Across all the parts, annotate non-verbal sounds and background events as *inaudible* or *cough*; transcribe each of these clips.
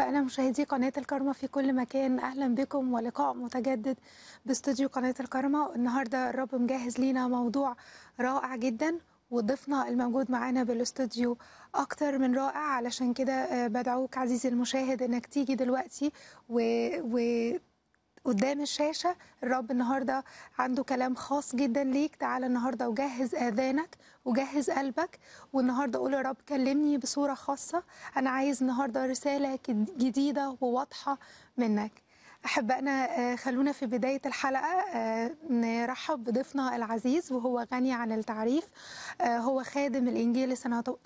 أحبائنا مشاهدي قناة الكرمة في كل مكان أهلا بكم ولقاء متجدد باستوديو قناة الكرمة النهاردة الرب مجهز لينا موضوع رائع جدا وضيفنا الموجود معانا بالاستوديو اكتر من رائع علشان كده آه، بدعوك عزيزي المشاهد انك تيجي دلوقتي و... و... قدام الشاشة الرب النهاردة عنده كلام خاص جدا ليك تعال النهاردة وجهز آذانك وجهز قلبك والنهاردة قول يا رب كلمني بصورة خاصة أنا عايز النهاردة رسالة جديدة وواضحة منك أحبائنا آه، خلونا في بداية الحلقة آه، نرحب بضيفنا العزيز وهو غني عن التعريف آه، هو خادم الإنجيل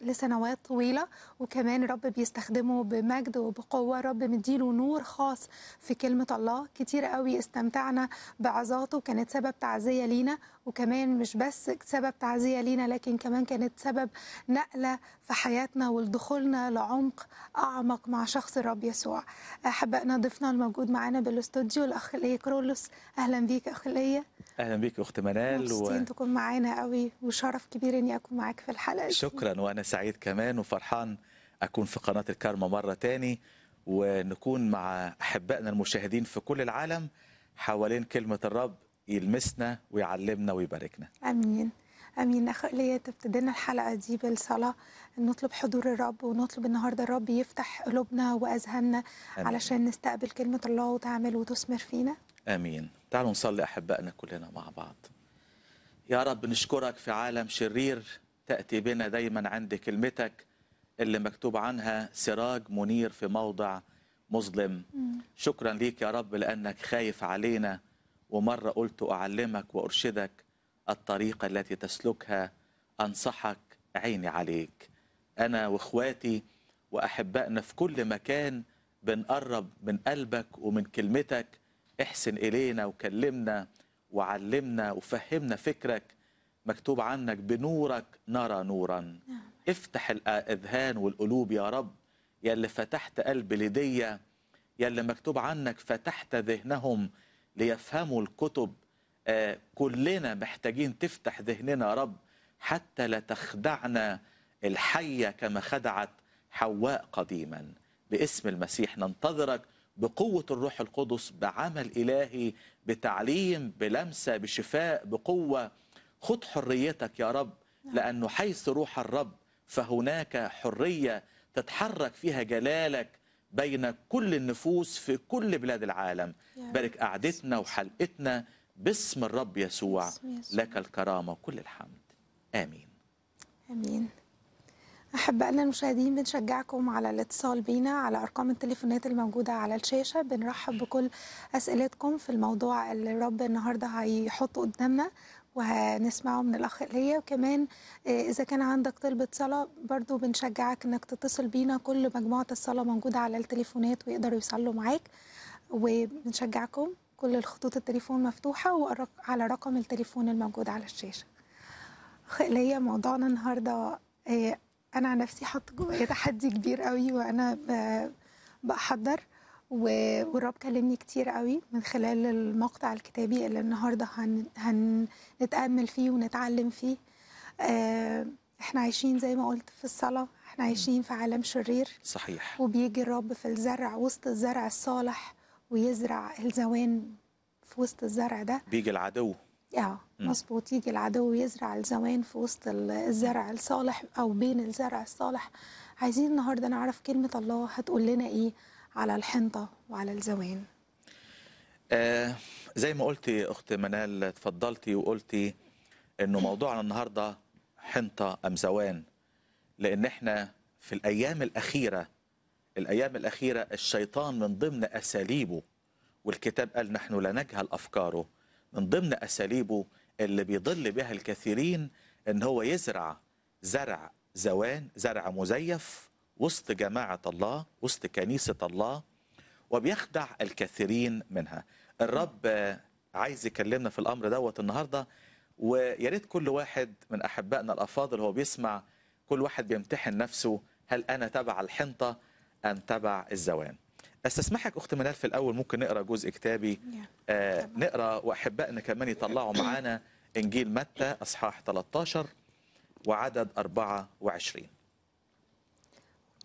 لسنوات طويلة وكمان رب بيستخدمه بمجد وبقوة رب مديله نور خاص في كلمة الله كتير قوي استمتعنا بعظاته كانت سبب تعزية لينا وكمان مش بس سبب تعزية لينا لكن كمان كانت سبب نقلة في حياتنا ولدخولنا لعمق أعمق مع شخص الرب يسوع أحبائنا ضيفنا الموجود معانا بالاستوديو الأخ ليا كرولوس أهلا بيك أخ ليا اهلا بيك اخت منال مبسوطين و... تكون معانا قوي وشرف كبير اني اكون معاك في الحلقه شكرا وانا سعيد كمان وفرحان اكون في قناه الكارما مره تاني ونكون مع احبائنا المشاهدين في كل العالم حوالين كلمه الرب يلمسنا ويعلمنا ويباركنا امين امين اخويا تبتدينا الحلقه دي بالصلاه نطلب حضور الرب ونطلب النهارده الرب يفتح قلوبنا واذهاننا علشان نستقبل كلمه الله وتعمل وتثمر فينا امين تعالوا نصلي احبائنا كلنا مع بعض يا رب نشكرك في عالم شرير تاتي بنا دايما عند كلمتك اللي مكتوب عنها سراج منير في موضع مظلم شكرا ليك يا رب لانك خايف علينا ومره قلت اعلمك وارشدك الطريقة التي تسلكها أنصحك عيني عليك أنا وإخواتي وأحبائنا في كل مكان بنقرب من قلبك ومن كلمتك احسن إلينا وكلمنا وعلمنا وفهمنا فكرك مكتوب عنك بنورك نرى نورا نعم. افتح الأذهان والقلوب يا رب يا اللي فتحت قلب لدية يا اللي مكتوب عنك فتحت ذهنهم ليفهموا الكتب آه، كلنا محتاجين تفتح ذهننا يا رب حتى لا تخدعنا الحية كما خدعت حواء قديما باسم المسيح ننتظرك بقوة الروح القدس بعمل إلهي بتعليم بلمسة بشفاء بقوة خد حريتك يا رب نعم. لأنه حيث روح الرب فهناك حرية تتحرك فيها جلالك بين كل النفوس في كل بلاد العالم بارك قعدتنا وحلقتنا باسم الرب يسوع لك الكرامة وكل الحمد آمين آمين أحبائنا المشاهدين بنشجعكم على الاتصال بينا على أرقام التليفونات الموجودة على الشاشة بنرحب بكل أسئلتكم في الموضوع اللي الرب النهاردة هيحطه قدامنا وهنسمعه من الأخ ليا وكمان آه، إذا كان عندك طلبة صلاة برضو بنشجعك إنك تتصل بينا كل مجموعة الصلاة موجودة على التليفونات ويقدروا يصلوا معاك وبنشجعكم كل الخطوط التليفون مفتوحة وأرق على رقم التليفون الموجود على الشاشة خلية موضوعنا النهاردة آه، أنا عن نفسي حط جوايا تحدي كبير قوي وأنا بحضر والرب كلمني كتير قوي من خلال المقطع الكتابي اللي النهاردة هنتأمل فيه ونتعلم فيه آه، احنا عايشين زي ما قلت في الصلاة احنا عايشين في عالم شرير صحيح وبيجي الرب في الزرع وسط الزرع الصالح ويزرع الزوان في وسط الزرع ده بيجي العدو اه مظبوط يجي العدو ويزرع الزوان في وسط الزرع الصالح او بين الزرع الصالح عايزين النهارده نعرف كلمه الله هتقول لنا ايه على الحنطه وعلى الزوان آه زي ما قلتي اخت منال اتفضلتي وقلتي انه موضوعنا النهارده حنطه ام زوان لان احنا في الايام الاخيره الأيام الأخيرة الشيطان من ضمن أساليبه والكتاب قال نحن لا نجهل أفكاره من ضمن أساليبه اللي بيضل بها الكثيرين إن هو يزرع زرع زوان زرع مزيف وسط جماعة الله وسط كنيسة الله وبيخدع الكثيرين منها الرب عايز يكلمنا في الأمر دوت النهاردة ويا ريت كل واحد من أحبائنا الأفاضل هو بيسمع كل واحد بيمتحن نفسه هل أنا تبع الحنطة أن تبع الزوان استسمحك اخت منال في الاول ممكن نقرا جزء كتابي آه نقرا واحبائنا كمان يطلعوا *coughs* معانا انجيل متى اصحاح 13 وعدد 24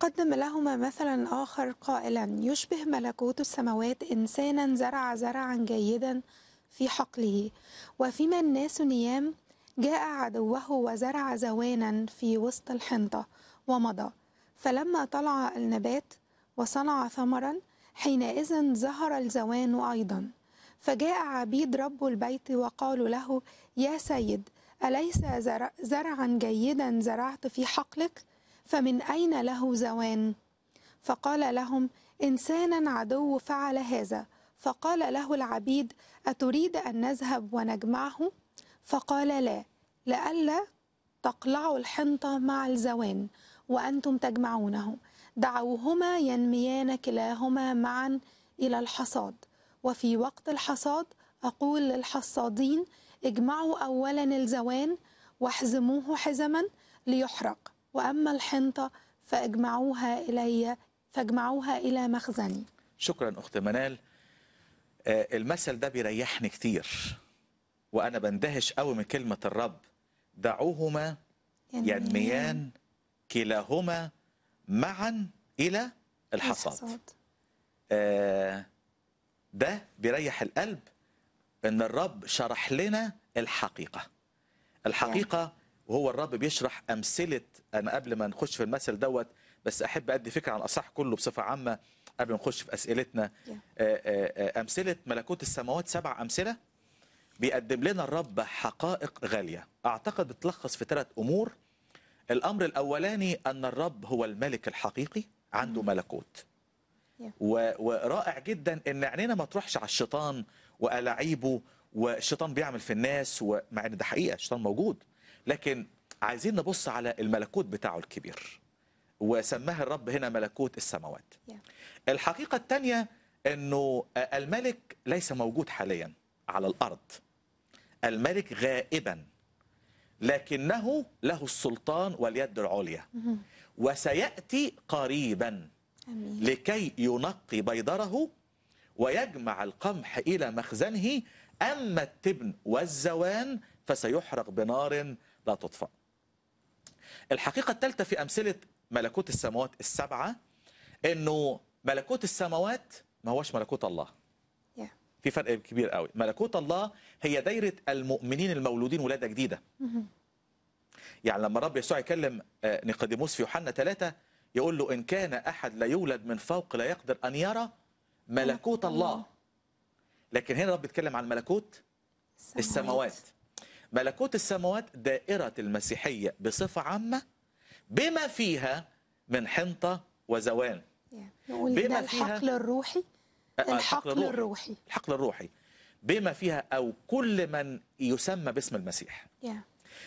قدم لهما مثلا اخر قائلا يشبه ملكوت السماوات انسانا زرع زرعا جيدا في حقله وفيما الناس نيام جاء عدوه وزرع زوانا في وسط الحنطه ومضى فلما طلع النبات وصنع ثمرا حينئذ ظهر الزوان أيضا فجاء عبيد رب البيت وقالوا له يا سيد أليس زرعا جيدا زرعت في حقلك فمن أين له زوان فقال لهم إنسانا عدو فعل هذا فقال له العبيد أتريد أن نذهب ونجمعه فقال لا لئلا تقلعوا الحنطة مع الزوان وأنتم تجمعونه دعوهما ينميان كلاهما معا إلى الحصاد وفي وقت الحصاد أقول للحصادين اجمعوا أولا الزوان واحزموه حزما ليحرق وأما الحنطة فاجمعوها إلي فاجمعوها إلى مخزني شكرا أخت منال آه، المثل ده بيريحني كتير وأنا بندهش قوي من كلمة الرب دعوهما ينميان كلاهما معا إلى الحصاد آه، ده بيريح القلب ان الرب شرح لنا الحقيقه الحقيقه وهو الرب بيشرح امثله انا قبل ما نخش في المثل دوت بس احب ادي فكره عن الاصح كله بصفه عامه قبل ما نخش في اسئلتنا آه، آه، امثله ملكوت السماوات سبع امثله بيقدم لنا الرب حقائق غاليه اعتقد بتلخص في ثلاث امور الأمر الأولاني أن الرب هو الملك الحقيقي عنده ملكوت ورائع جدا ان عينينا ما تروحش على الشيطان وألاعيبه والشيطان بيعمل في الناس ومع ان ده حقيقه الشيطان موجود لكن عايزين نبص على الملكوت بتاعه الكبير وسماها الرب هنا ملكوت السماوات الحقيقه الثانيه انه الملك ليس موجود حاليا على الارض الملك غائبا لكنه له السلطان واليد العليا وسيأتي قريبا لكي ينقي بيضره ويجمع القمح إلى مخزنه أما التبن والزوان فسيحرق بنار لا تطفأ الحقيقة الثالثة في أمثلة ملكوت السماوات السبعة أنه ملكوت السماوات ما هوش ملكوت الله في فرق كبير قوي ملكوت الله هي دايره المؤمنين المولودين ولاده جديده يعني لما الرب يسوع يكلم آه، نيقوديموس في يوحنا ثلاثة يقول له إن كان أحد لا يولد من فوق لا يقدر أن يرى ملكوت الله لكن هنا الرب بيتكلم عن ملكوت السماوات ملكوت السماوات دائرة المسيحية بصفة عامة بما فيها من حنطة وزوان بما فيها الحقل الروحي الحقل الروحي الحقل الروحي بما فيها أو كل من يسمى باسم المسيح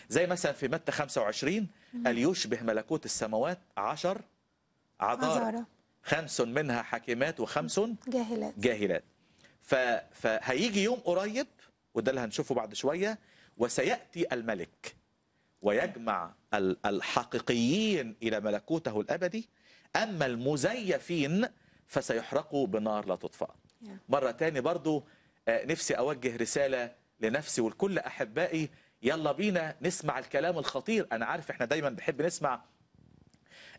زي مثلا في متى 25 قال يشبه ملكوت السماوات عشر عذارة, عذارة. خمس منها حكيمات وخمس جاهلات جاهلات ف... فهيجي يوم قريب وده اللي هنشوفه بعد شوية وسيأتي الملك ويجمع الحقيقيين إلى ملكوته الأبدي أما المزيفين فسيحرقوا بنار لا تطفأ مرة تاني برضو آه، نفسي أوجه رسالة لنفسي ولكل أحبائي يلا بينا نسمع الكلام الخطير أنا عارف إحنا دايما بنحب نسمع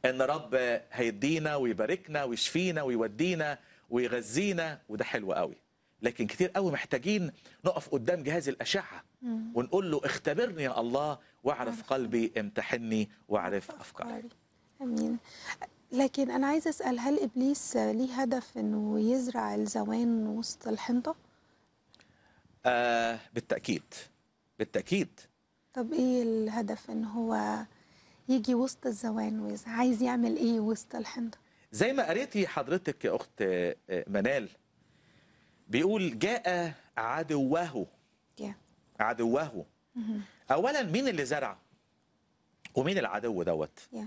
ان رب هيدينا ويباركنا ويشفينا ويودينا ويغذينا وده حلو قوي لكن كتير قوي محتاجين نقف قدام جهاز الاشعه ونقول له اختبرني يا الله واعرف قلبي امتحني واعرف افكاري امين لكن أنا عايزة أسأل هل إبليس ليه هدف أنه يزرع الزوان وسط الحنطة؟ آه بالتأكيد بالتأكيد طب إيه الهدف أن هو يجي وسط الزوان ويزرع عايز يعمل إيه وسط الحنطة؟ زي ما قريتي حضرتك يا أخت آه، آه، منال بيقول جاء عدوه yeah. عدوه mm -hmm. أولا مين اللي زرع؟ ومين العدو دوت؟ yeah.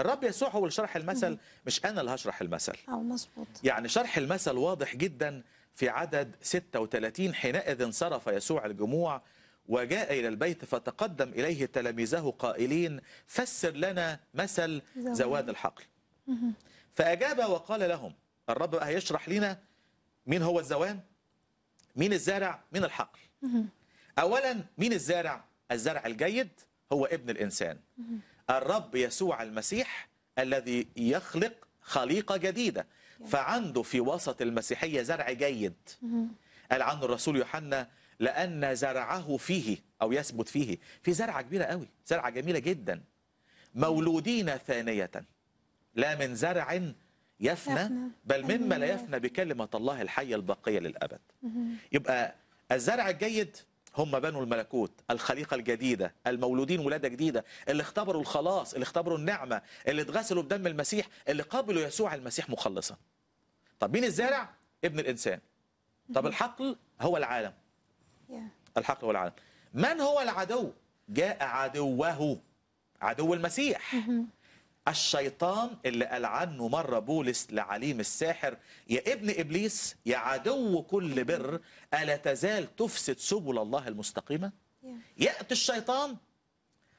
الرب يسوع هو اللي شرح المثل مش انا اللي هشرح المثل اه مظبوط يعني شرح المثل واضح جدا في عدد 36 حينئذ انصرف يسوع الجموع وجاء إلى البيت فتقدم إليه تلاميذه قائلين فسر لنا مثل زواد الحقل فأجاب وقال لهم الرب بقى هيشرح لنا مين هو الزوان مين الزارع مين الحقل أولا مين الزارع الزرع الجيد هو ابن الإنسان الرب يسوع المسيح الذي يخلق خليقة جديدة فعنده في وسط المسيحية زرع جيد mm-hmm. قال عنه الرسول يوحنا لأن زرعه فيه أو يثبت فيه في زرعة كبيرة قوي زرعة جميلة جدا مولودين ثانية لا من زرع يفنى بل مما لا يفنى بكلمة الله الحية الباقية للأبد mm-hmm. يبقى الزرع الجيد هم بنوا الملكوت الخليقة الجديدة المولودين ولادة جديدة اللي اختبروا الخلاص اللي اختبروا النعمة اللي اتغسلوا بدم المسيح اللي قابلوا يسوع المسيح مخلصا طب مين الزارع ابن الإنسان طب الحقل هو العالم الحقل هو العالم من هو العدو جاء عدوه عدو المسيح الشيطان اللي قال عنه مرة بولس لعليم الساحر يا ابن إبليس يا عدو كل بر ألا تزال تفسد سبل الله المستقيمة يأتي الشيطان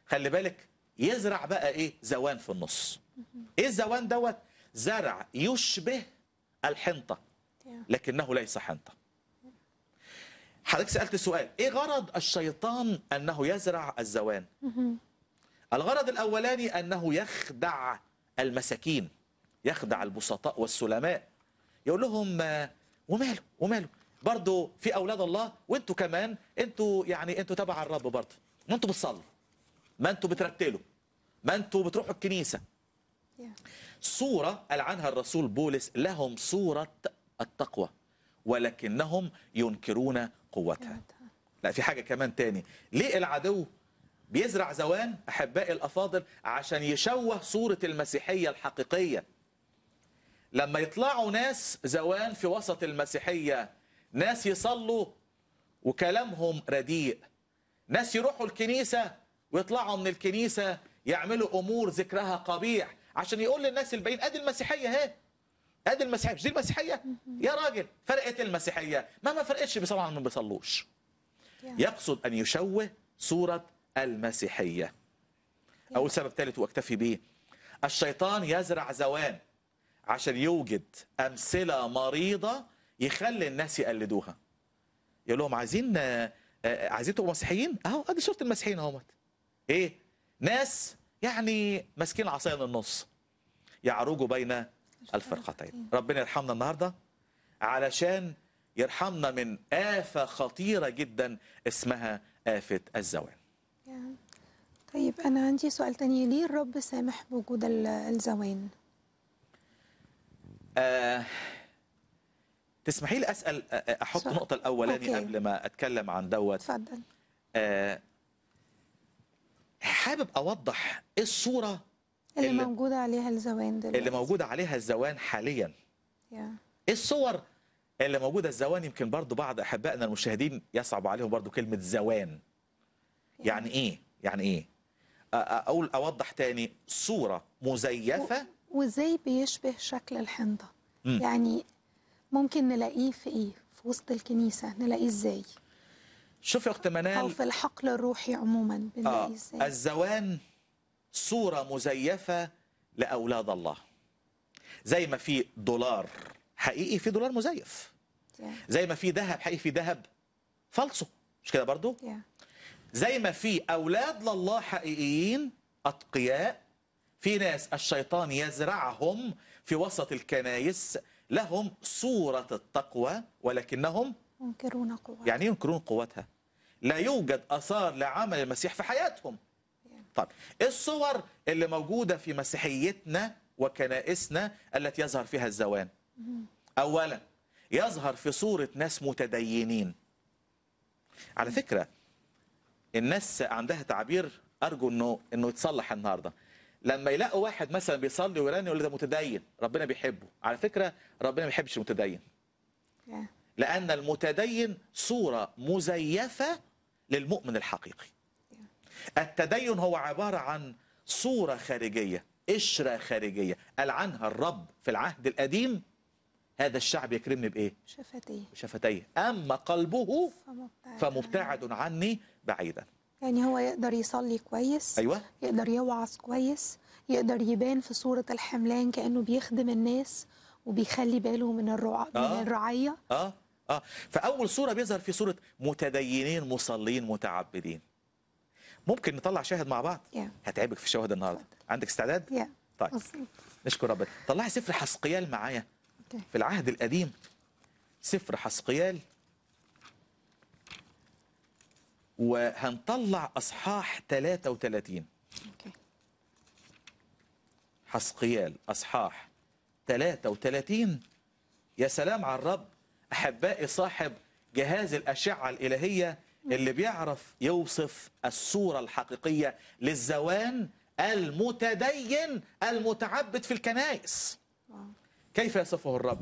خلي بالك يزرع بقى إيه زوان في النص mm-hmm. إيه الزوان دوت زرع يشبه الحنطة لكنه ليس حنطة حضرتك سألت سؤال إيه غرض الشيطان أنه يزرع الزوان mm-hmm. الغرض الأولاني أنه يخدع المساكين يخدع البسطاء والسلماء يقول لهم وماله وماله برضه في أولاد الله وانتوا كمان انتوا يعني انتوا تبع الرب برضه ما انتوا بتصلوا ما انتوا بترتلوا ما انتوا بتروحوا الكنيسة صورة ألعنها الرسول بولس لهم صورة التقوى ولكنهم ينكرون قوتها لا في حاجة كمان تاني ليه العدو بيزرع زوان أحبائي الأفاضل عشان يشوه صورة المسيحية الحقيقية لما يطلعوا ناس زوان في وسط المسيحية ناس يصلوا وكلامهم رديء ناس يروحوا الكنيسة ويطلعوا من الكنيسة يعملوا أمور ذكرها قبيح عشان يقول للناس الباقيين أدي المسيحية اهي ادي المسيحيه مش دي المسيحيه يا راجل فرقت المسيحيه ما ما فرقتش بيصلوا ما بيصلوش يقصد ان يشوه صوره المسيحية أو سبب ثالث وأكتفي به الشيطان يزرع زوان عشان يوجد أمثلة مريضة يخلي الناس يقلدوها يقول لهم عايزين آه، عايزين تبقوا مسيحيين اهو ادي صوره المسيحيين اهوت ايه ناس يعني ماسكين عصايه من النص يعرجوا بين الفرقتين ربنا يرحمنا النهارده علشان يرحمنا من آفة خطيرة جدا اسمها آفة الزوال طيب أنا عندي سؤال تاني ليه الرب سامح بوجود الزوان؟ آه تسمحي لي أسأل آه، آه، أحط صح. نقطة الأولاني أوكي. قبل ما أتكلم عن دوت اتفضل آه حابب أوضح إيه الصورة اللي, اللي موجودة عليها الزوان دلوقتي اللي موجودة عليها الزوان حاليا إيه الصور اللي موجودة الزوان يمكن برضو بعض أحبائنا المشاهدين يصعب عليهم برضو كلمة زوان يعني ايه يعني ايه اقول اوضح تاني صوره مزيفه وازاي بيشبه شكل الحنطه يعني ممكن نلاقيه في ايه في وسط الكنيسه نلاقيه ازاي شوف يا اخت منال او في الحقل الروحي عموما بنلاقيه آه. ازاي آه الزوان صوره مزيفه لاولاد الله زي ما في دولار حقيقي في دولار مزيف زي ما في ذهب حقيقي في ذهب فالصو مش كده برضو yeah. زي ما في أولاد لله حقيقيين أتقياء في ناس الشيطان يزرعهم في وسط الكنايس لهم صورة التقوى ولكنهم ينكرون قوتها يعني ينكرون قوتها لا يوجد أثار لعمل المسيح في حياتهم طب إيه الصور اللي موجودة في مسيحيتنا وكنائسنا التي يظهر فيها الزوان أولا يظهر في صورة ناس متدينين على فكرة الناس عندها تعبير ارجو انه انه يتصلح النهارده لما يلاقوا واحد مثلا بيصلي ويراني يقول ده متدين ربنا بيحبه على فكره ربنا ما بيحبش المتدين لان المتدين صوره مزيفه للمؤمن الحقيقي التدين هو عباره عن صوره خارجيه قشره خارجيه العنها الرب في العهد القديم هذا الشعب يكرمني بايه شفتيه شفتيه اما قلبه فمبتعد, فمبتعد عني بعيدا يعني هو يقدر يصلي كويس أيوة. يقدر يوعظ كويس يقدر يبان في صورة الحملان كأنه بيخدم الناس وبيخلي باله من الرعا آه. من الرعية آه. آه. فأول صورة بيظهر في صورة متدينين مصلين متعبدين ممكن نطلع شاهد مع بعض yeah. هتعبك في الشواهد النهاردة عندك استعداد؟ yeah. طيب أصلي. نشكر ربنا طلعي سفر حسقيال معايا في العهد القديم سفر حسقيال وهنطلع أصحاح 33 حسقيال أصحاح 33 يا سلام على الرب أحبائي صاحب جهاز الأشعة الإلهية اللي بيعرف يوصف الصورة الحقيقية للزوان المتدين المتعبد في الكنائس كيف يصفه الرب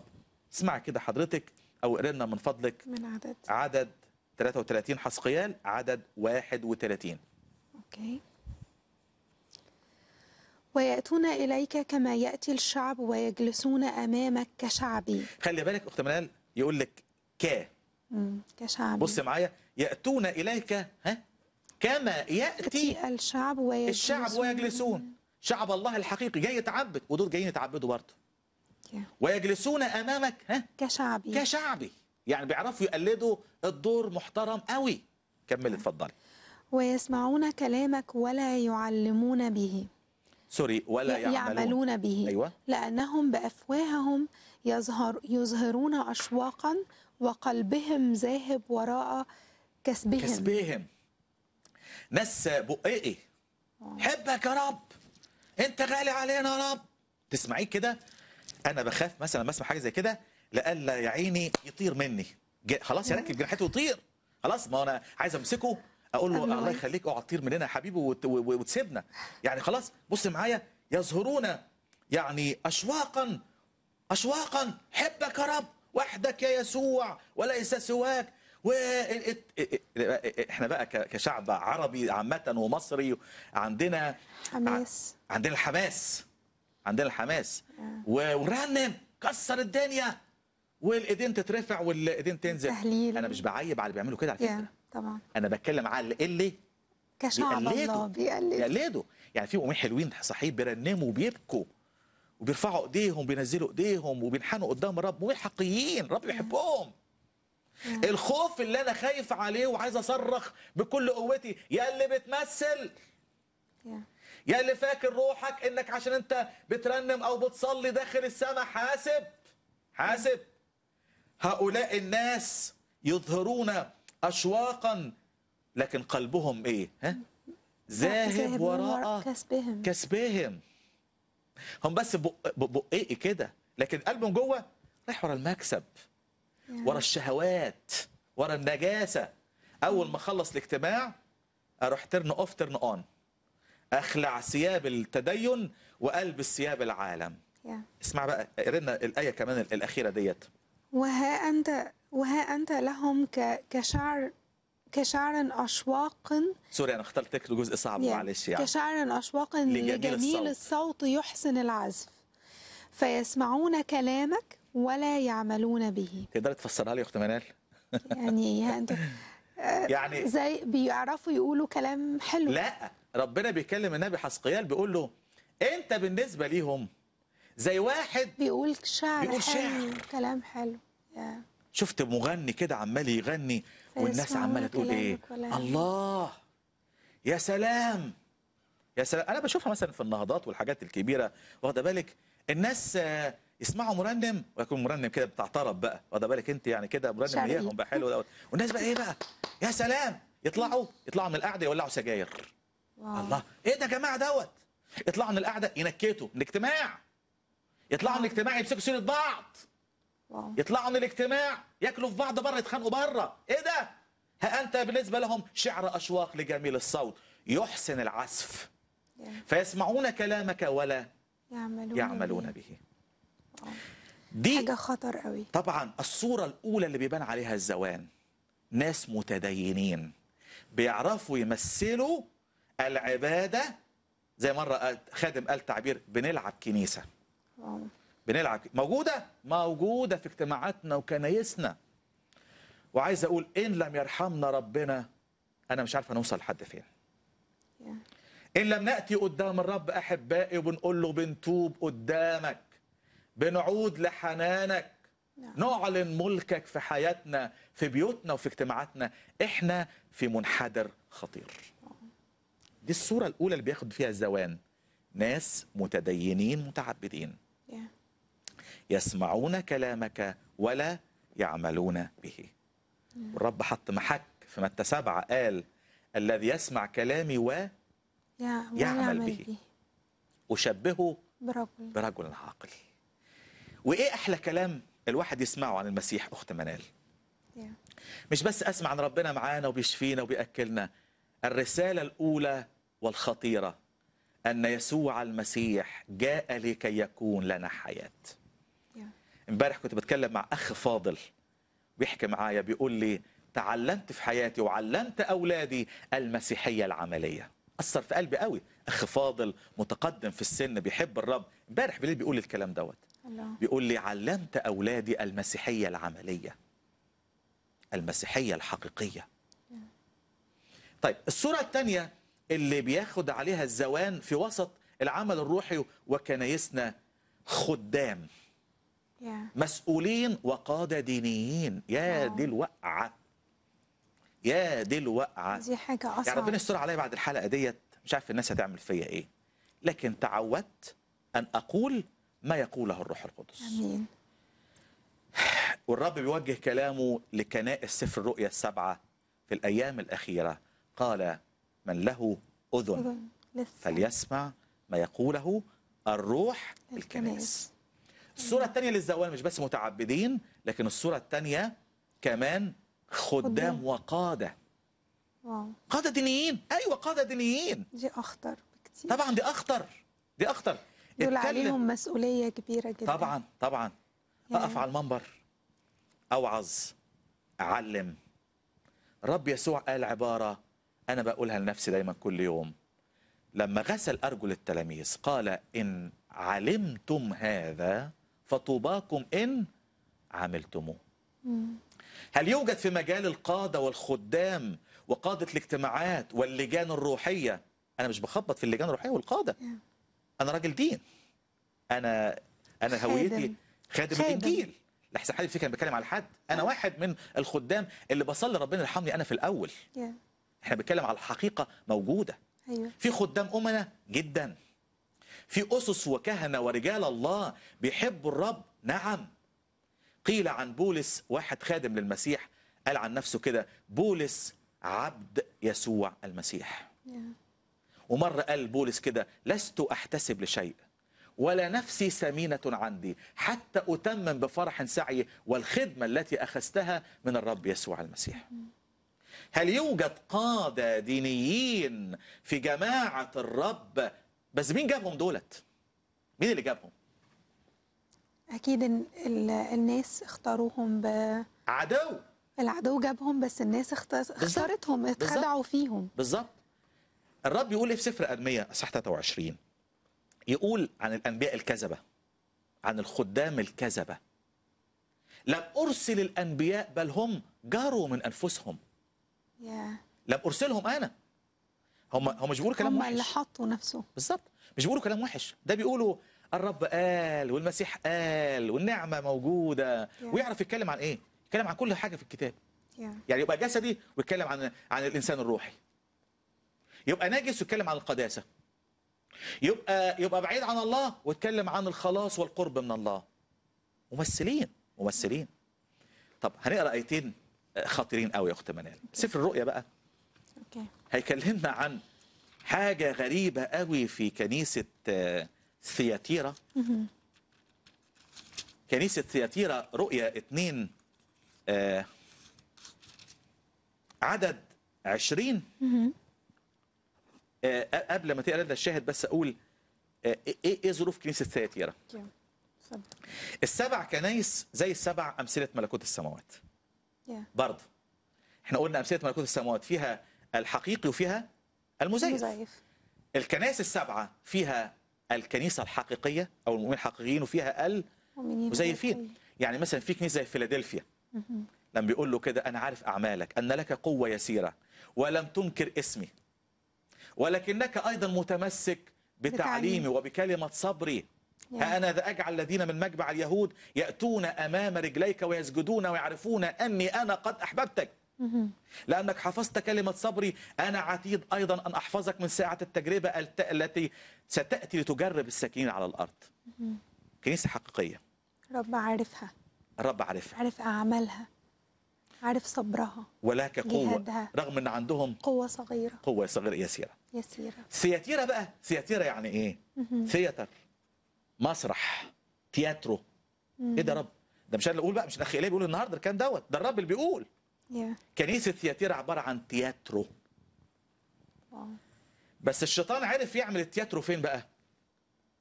اسمع كده حضرتك او لنا من فضلك من عدد عدد 33 حسقيال عدد 31 اوكي ويأتون إليك كما يأتي الشعب ويجلسون أمامك كشعبي خلي بالك أخت منال يقول لك ك كشعبي بص معايا يأتون إليك ها كما يأتي الشعب ويجلسون الشعب ويجلسون شعب الله الحقيقي جاي يتعبد ودول جايين يتعبدوا برضه ويجلسون امامك ها كشعبي كشعبي يعني بيعرفوا يقلدوا الدور محترم قوي كمل اتفضلي ويسمعون كلامك ولا يعلمون به سوري ولا يعملون, يعملون به أيوة. لأنهم بأفواههم يظهر يظهرون أشواقا وقلبهم ذاهب وراء كسبهم كسبهم ناس إيه، بقئي إيه. آه. حبك يا رب انت غالي علينا يا رب تسمعيه كده انا بخاف مثلا بسمع حاجه زي كده لالا يا عيني يطير مني خلاص يركب جناحاته ويطير خلاص ما انا عايز امسكه اقول له الله يخليك اقعد طير مننا يا حبيبي وتسيبنا يعني خلاص بص معايا يظهرون يعني اشواقا اشواقا حبك يا رب وحدك يا يسوع وليس سواك و احنا بقى كشعب عربي عامه ومصري عندنا حماس عندنا الحماس عندنا الحماس آه. ورنم كسر الدنيا والايدين تترفع والايدين تنزل تهليل. انا مش بعيب على اللي بيعملوا كده على فكره طبعا انا بتكلم على اللي كشعب الله بيقلدوا بيقلدوا يعني في قومين حلوين صحيح بيرنموا وبيبكوا وبيرفعوا ايديهم وبينزلوا ايديهم وبينحنوا قدام الرب مؤمنين حقيقيين الرب بيحبهم الخوف اللي انا خايف عليه وعايز اصرخ بكل قوتي يا اللي بتمثل يا. يا اللي فاكر روحك انك عشان انت بترنم او بتصلي داخل السماء حاسب حاسب هؤلاء الناس يظهرون اشواقا لكن قلبهم ايه ها ذاهب وراء كسبهم كسبهم هم بس ايه كده لكن قلبهم جوه رايح ورا المكسب ورا الشهوات ورا النجاسه اول ما اخلص الاجتماع اروح ترن اوف ترن اون أخلع ثياب التدين وألبس ثياب العالم yeah. اسمع بقى قرينا الآية كمان الأخيرة ديت وها أنت وها أنت لهم كشعر كشعر أشواق سوري أنا اخترت جزء صعب yeah. معلش يعني كشعر أشواق لجميل, لجميل الصوت. الصوت يحسن العزف فيسمعون كلامك ولا يعملون به تقدر تفسرها لي يا أخت منال؟ يعني أنت *laughs* آه، يعني زي بيعرفوا يقولوا كلام حلو لا ربنا بيكلم النبي حسقيال بيقول له انت بالنسبه ليهم زي واحد بيقول شعر بيقول شعر كلام حلو يا. شفت مغني كده عمال يغني والناس عماله تقول ايه الله يا سلام يا سلام انا بشوفها مثلا في النهضات والحاجات الكبيره واخده بالك الناس يسمعوا مرنم ويكون مرنم كده بتاع طرب بقى واخده بالك انت يعني كده مرنم اياهم إيه؟ بقى حلو دوت والناس بقى ايه بقى يا سلام يطلعوا يطلعوا من القعده يولعوا سجاير واو. الله ايه ده يا جماعه دوت يطلعوا من القعده ينكتوا من الاجتماع يطلعوا من الاجتماع يمسكوا سيره بعض يطلعوا من الاجتماع ياكلوا في بعض بره يتخانقوا بره ايه ده ها انت بالنسبه لهم شعر اشواق لجميل الصوت يحسن العزف فيسمعون كلامك ولا يعملون, يعملون به دي حاجه خطر قوي طبعا الصوره الاولى اللي بيبان عليها الزوان ناس متدينين بيعرفوا يمثلوا العبادة زي مرة خادم قال تعبير بنلعب كنيسة بنلعب موجودة موجودة في اجتماعاتنا وكنايسنا وعايز أقول إن لم يرحمنا ربنا أنا مش عارف نوصل لحد فين إن لم نأتي قدام الرب أحبائي وبنقول له بنتوب قدامك بنعود لحنانك نعلن ملكك في حياتنا في بيوتنا وفي اجتماعاتنا احنا في منحدر خطير دي الصورة الأولى اللي بياخد فيها الزوان ناس متدينين متعبدين yeah. يسمعون كلامك ولا يعملون به والرب mm. الرب حط محك في متى سبعة قال الذي يسمع كلامي ويعمل yeah. يعمل به. به أشبهه برجل, برجل عاقل وإيه أحلى كلام الواحد يسمعه عن المسيح أخت منال مش بس أسمع عن ربنا معانا وبيشفينا وبيأكلنا الرسالة الأولى والخطيرة أن يسوع المسيح جاء لكي يكون لنا حياة امبارح كنت بتكلم مع أخ فاضل بيحكي معايا بيقول لي تعلمت في حياتي وعلمت أولادي المسيحية العملية أثر في قلبي قوي أخ فاضل متقدم في السن بيحب الرب امبارح بالليل بيقول لي الكلام دوت بيقول لي علمت أولادي المسيحية العملية المسيحية الحقيقية طيب الصورة الثانية اللي بياخد عليها الزوان في وسط العمل الروحي وكنايسنا خدام yeah. مسؤولين وقادة دينيين يا wow. دي الوقعة يا دي الوقعة دي حاجة أصعب يعني ربنا يستر عليا بعد الحلقة ديت مش عارف الناس هتعمل فيا إيه لكن تعودت أن أقول ما يقوله الروح القدس أمين والرب بيوجه كلامه لكنائس سفر الرؤيا السبعة في الأيام الأخيرة قال من له أذن فليسمع ما يقوله الروح الكنيس الصورة الثانية للزوال مش بس متعبدين لكن الصورة الثانية كمان خدام وقادة واو. قادة دينيين أيوة قادة دينيين دي أخطر بكتير طبعا دي أخطر دي أخطر دول عليهم مسؤولية كبيرة جدا طبعا طبعا يعني. أقف على المنبر أوعظ أعلم رب يسوع قال عبارة أنا بقولها لنفسي دايما كل يوم لما غسل أرجل التلاميذ قال إن علمتم هذا فطوباكم إن عملتموه هل يوجد في مجال القادة والخدام وقادة الاجتماعات واللجان الروحية أنا مش بخبط في اللجان الروحية والقادة أنا راجل دين أنا أنا هويتي خادم, خادم الإنجيل لحسن حالي فيه كان بيتكلم على حد أنا واحد من الخدام اللي بصلي ربنا يرحمني أنا في الأول yeah. احنا بنتكلم على الحقيقه موجوده أيوة. في خدام امنا جدا في اسس وكهنه ورجال الله بيحبوا الرب نعم قيل عن بولس واحد خادم للمسيح قال عن نفسه كده بولس عبد يسوع المسيح yeah. ومرة قال بولس كده لست أحتسب لشيء ولا نفسي سمينة عندي حتى أتمم بفرح سعي والخدمة التي أخذتها من الرب يسوع المسيح mm-hmm. هل يوجد قادة دينيين في جماعة الرب بس مين جابهم دولت مين اللي جابهم أكيد الناس اختاروهم ب عدو العدو جابهم بس الناس اختارتهم اتخدعوا فيهم بالظبط الرب يقول ايه في سفر ادميه صح 23 يقول عن الانبياء الكذبه عن الخدام الكذبه لم ارسل الانبياء بل هم جاروا من انفسهم لم لا ارسلهم انا هم هم مش بيقولوا كلام هم وحش هم اللي حطوا نفسهم بالظبط مش بيقولوا كلام وحش ده بيقولوا الرب قال والمسيح قال والنعمه موجوده yeah. ويعرف يتكلم عن ايه يتكلم عن كل حاجه في الكتاب yeah. يعني يبقى جسدي ويتكلم عن عن الانسان الروحي يبقى نجس ويتكلم عن القداسه يبقى يبقى بعيد عن الله ويتكلم عن الخلاص والقرب من الله ممثلين ممثلين طب هنقرا ايتين خطيرين قوي يا اخت منال سفر الرؤيا بقى هيكلمنا عن حاجه غريبه قوي في كنيسه آه، ثياتيرا كنيسه ثياتيرا رؤيا اتنين آه عدد عشرين آه قبل ما تقرا لنا الشاهد بس اقول آه ايه ايه, إيه ظروف كنيسه ثياتيرا السبع كنايس زي السبع امثله ملكوت السماوات yeah. برضه احنا قلنا امثله ملكوت السماوات فيها الحقيقي وفيها المزيف, المزيف. الكنائس السبعه فيها الكنيسه الحقيقيه او المؤمنين الحقيقيين وفيها المزيفين يعني مثلا في كنيسه زي فيلادلفيا لما بيقول له كده انا عارف اعمالك ان لك قوه يسيره ولم تنكر اسمي ولكنك ايضا متمسك بتعليمي وبكلمه صبري ها نعم. أنا ذا أجعل الذين من مجمع اليهود يأتون أمام رجليك ويسجدون ويعرفون أني أنا قد أحببتك لأنك حفظت كلمة صبري أنا عتيد أيضا أن أحفظك من ساعة التجربة التي ستأتي لتجرب السكين على الأرض كنيسة حقيقية رب عارفها رب عارفها عارف أعمالها عارف صبرها ولك قوة رغم أن عندهم قوة صغيرة قوة صغيرة يسيرة يسيرة سياتيرة بقى سياتيرة يعني إيه؟ ثياتر مسرح تياترو ايه ده رب ده مش انا اللي اقول بقى مش الاخ بيقول النهارده الكلام دوت ده الرب اللي بيقول yeah. كنيسه تياتير عباره عن تياترو oh. بس الشيطان عرف يعمل التياترو فين بقى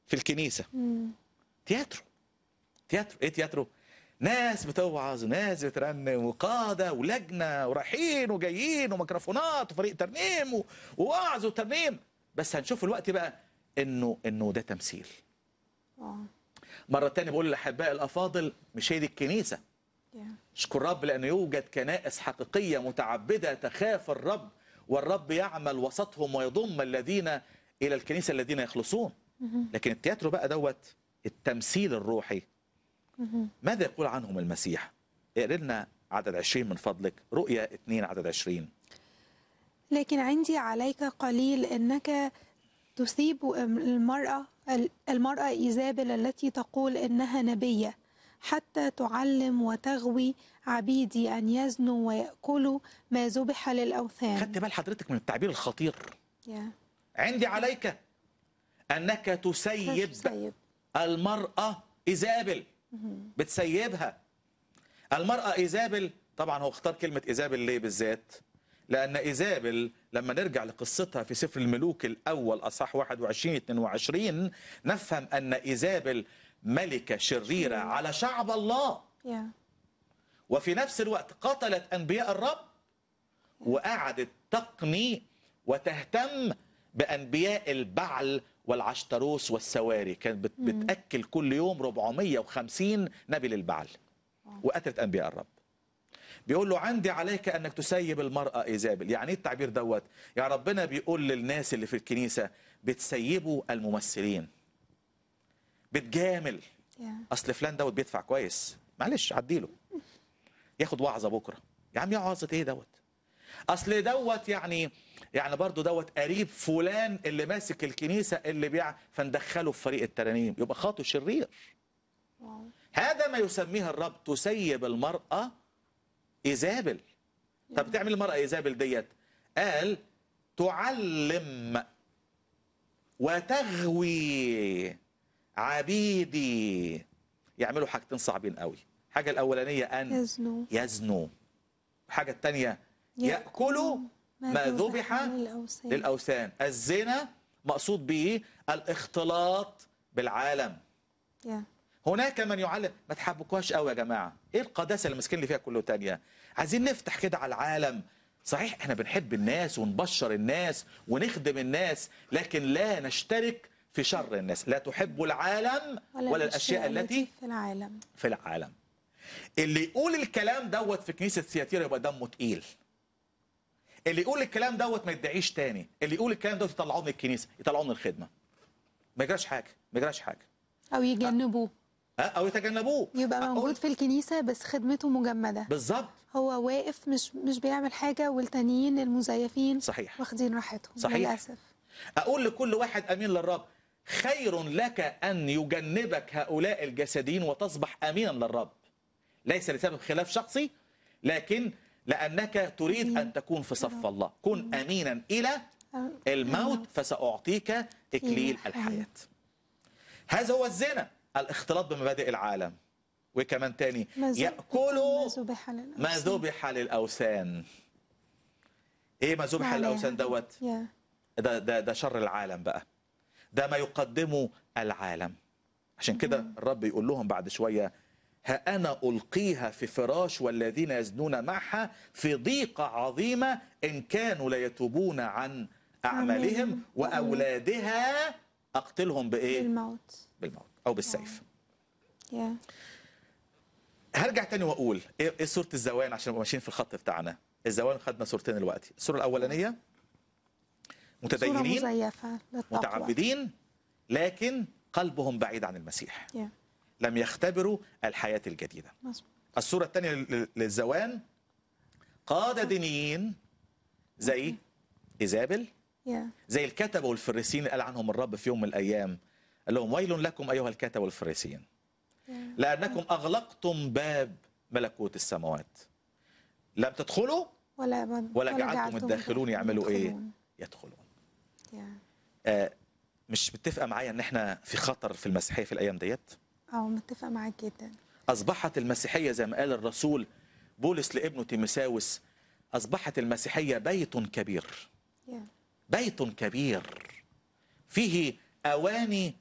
في الكنيسه mm. تياترو تياترو ايه تياترو ناس بتوعظ وناس بترنم وقاده ولجنه ورايحين وجايين وميكروفونات وفريق ترنيم ووعظ وترنيم بس هنشوف الوقت بقى انه انه ده تمثيل مرة تانية بقول للأحباء الأفاضل مش هي دي الكنيسة اشكر الرب لأنه يوجد كنائس حقيقية متعبدة تخاف الرب والرب يعمل وسطهم ويضم الذين إلى الكنيسة الذين يخلصون mm-hmm. لكن التياترو بقى دوت التمثيل الروحي mm-hmm. ماذا يقول عنهم المسيح اقرا لنا عدد 20 من فضلك رؤيا 2 عدد 20 لكن عندي عليك قليل انك تثيب المرأة المرأة إيزابل التي تقول إنها نبية حتى تعلم وتغوي عبيدي أن يزنوا ويأكلوا ما ذبح للأوثان خدت بال حضرتك من التعبير الخطير yeah. عندي عليك أنك تسيب, تسيب. المرأة إيزابل بتسيبها المرأة إيزابل طبعا هو اختار كلمة إيزابل ليه بالذات لأن إيزابل لما نرجع لقصتها في سفر الملوك الأول أصح 21 22 نفهم أن إيزابل ملكة شريرة على شعب الله وفي نفس الوقت قتلت أنبياء الرب وقعدت تقني وتهتم بأنبياء البعل والعشتروس والسواري كانت mm. بتأكل كل يوم 450 نبي للبعل وقتلت أنبياء الرب بيقول له عندي عليك انك تسيب المراه ايزابل يعني ايه التعبير دوت يا ربنا بيقول للناس اللي في الكنيسه بتسيبوا الممثلين بتجامل yeah. اصل فلان دوت بيدفع كويس معلش عديله ياخد وعظه بكره يا عم يا وعظه ايه دوت اصل دوت يعني يعني برضه دوت قريب فلان اللي ماسك الكنيسه اللي بيع فندخله في فريق الترانيم يبقى خاطه شرير wow. هذا ما يسميه الرب تسيب المراه ايزابل طب تعمل المرأة ايزابل ديت قال تعلم وتغوي عبيدي يعملوا حاجتين صعبين قوي الحاجة الأولانية أن يزنوا يزنوا الحاجة الثانية يأكلوا ما ذبح للأوثان. للأوثان الزنا مقصود به الاختلاط بالعالم yeah. هناك من يعلم ما تحبكوهاش قوي يا جماعه ايه القداسه اللي ماسكين لي فيها كله تانية عايزين نفتح كده على العالم صحيح احنا بنحب الناس ونبشر الناس ونخدم الناس لكن لا نشترك في شر الناس لا تحب العالم ولا, ولا الاشياء التي في العالم في العالم اللي يقول الكلام دوت في كنيسه سياتير يبقى دمه تقيل اللي يقول الكلام دوت ما يدعيش تاني اللي يقول الكلام دوت يطلعوه من الكنيسه يطلعوه من الخدمه ما يجراش حاجه ما يجراش حاجه او يجنبوه او يتجنبوه يبقى موجود في الكنيسه بس خدمته مجمده بالظبط هو واقف مش مش بيعمل حاجه والتانيين المزيفين صحيح واخدين راحتهم صحيح للاسف اقول لكل واحد امين للرب خير لك ان يجنبك هؤلاء الجسدين وتصبح امينا للرب ليس لسبب خلاف شخصي لكن لانك تريد ان تكون في صف الله كن امينا الى الموت فساعطيك اكليل الحياه هذا هو الزنا الاختلاط بمبادئ العالم وكمان تاني يأكلوا ما ذبح للأوثان ايه ما ذبح للأوثان دوت ده ده ده شر العالم بقى ده ما يقدمه العالم عشان كده الرب يقول لهم بعد شويه ها انا القيها في فراش والذين يزنون معها في ضيقه عظيمه ان كانوا لا يتوبون عن اعمالهم واولادها اقتلهم بايه بالموت بالموت او بالسيف yeah. هرجع تاني واقول إيه-, ايه صوره الزوان عشان نبقى ماشيين في الخط بتاعنا الزوان خدنا صورتين دلوقتي الصوره الاولانيه متدينين متعبدين لكن قلبهم بعيد عن المسيح yeah. لم يختبروا الحياه الجديده مزبوط. الصوره الثانيه للزوان قاده دينيين زي ايزابل yeah. زي الكتبه والفريسين اللي قال عنهم الرب في يوم من الايام قال لهم ويل لكم أيها الكاتب والفريسيين لأنكم أغلقتم باب ملكوت السماوات لم تدخلوا ولا, ولا, جعلتم الداخلون يعملوا إيه يدخلون آه مش متفقة معايا أن احنا في خطر في المسيحية في الأيام ديت اه متفقة معاك جدا أصبحت المسيحية زي ما قال الرسول بولس لابنه تيمساوس أصبحت المسيحية بيت كبير بيت كبير فيه أواني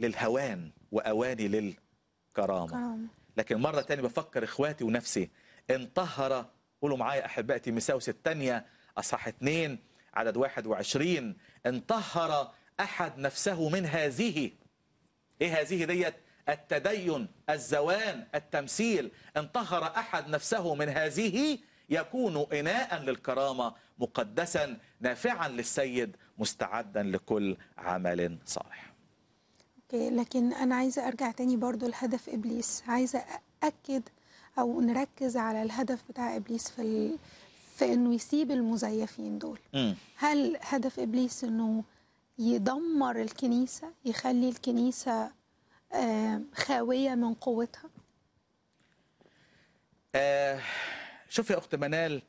للهوان وأواني للكرامة كرام. لكن مرة تانية بفكر إخواتي ونفسي إن طهر قولوا معايا أحبائي تيمساوس الثانية أصحاح 2 عدد 21 إن طهر أحد نفسه من هذه إيه هذه ديت التدين الزوان التمثيل إن طهر أحد نفسه من هذه يكون إناء للكرامة مقدسا نافعا للسيد مستعدا لكل عمل صالح اوكي لكن انا عايزه ارجع تاني برضو لهدف ابليس عايزه اكد او نركز على الهدف بتاع ابليس في ال... في انه يسيب المزيفين دول م. هل هدف ابليس انه يدمر الكنيسه يخلي الكنيسه خاويه من قوتها آه شوف يا اخت منال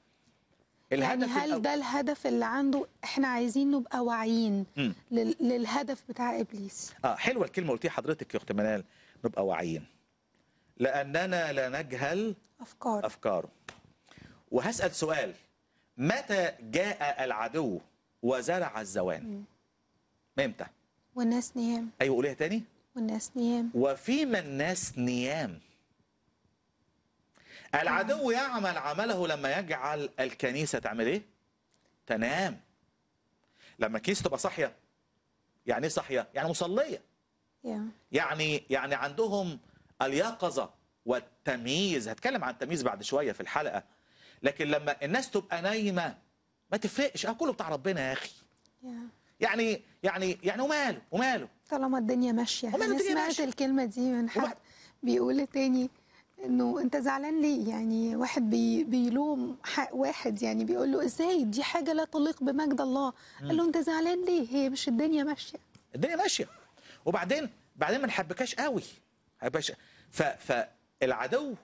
يعني الهدف يعني هل ده الهدف اللي عنده احنا عايزين نبقى واعيين للهدف بتاع ابليس اه حلوه الكلمه قلتيها حضرتك يا اخت منال نبقى واعيين لاننا لا نجهل افكار افكاره وهسال سؤال متى جاء العدو وزرع الزوان امتى والناس نيام ايوه قوليها تاني والناس نيام وفيما الناس نيام العدو يعمل عمله لما يجعل الكنيسة تعمل إيه؟ تنام لما الكنيسة تبقى صاحية يعني إيه صاحية؟ يعني مصلية يعني يعني عندهم اليقظة والتمييز هتكلم عن التمييز بعد شوية في الحلقة لكن لما الناس تبقى نايمة ما تفرقش اه كله بتاع ربنا يا أخي يعني يعني يعني وماله وماله طالما الدنيا ماشية أنا سمعت الكلمة دي من حد بيقول تاني انه انت زعلان ليه يعني واحد بي بيلوم حق واحد يعني بيقول له ازاي دي حاجه لا تليق بمجد الله قال له انت زعلان ليه هي مش الدنيا ماشيه الدنيا ماشيه وبعدين بعدين ما نحبكاش قوي يا ف فالعدو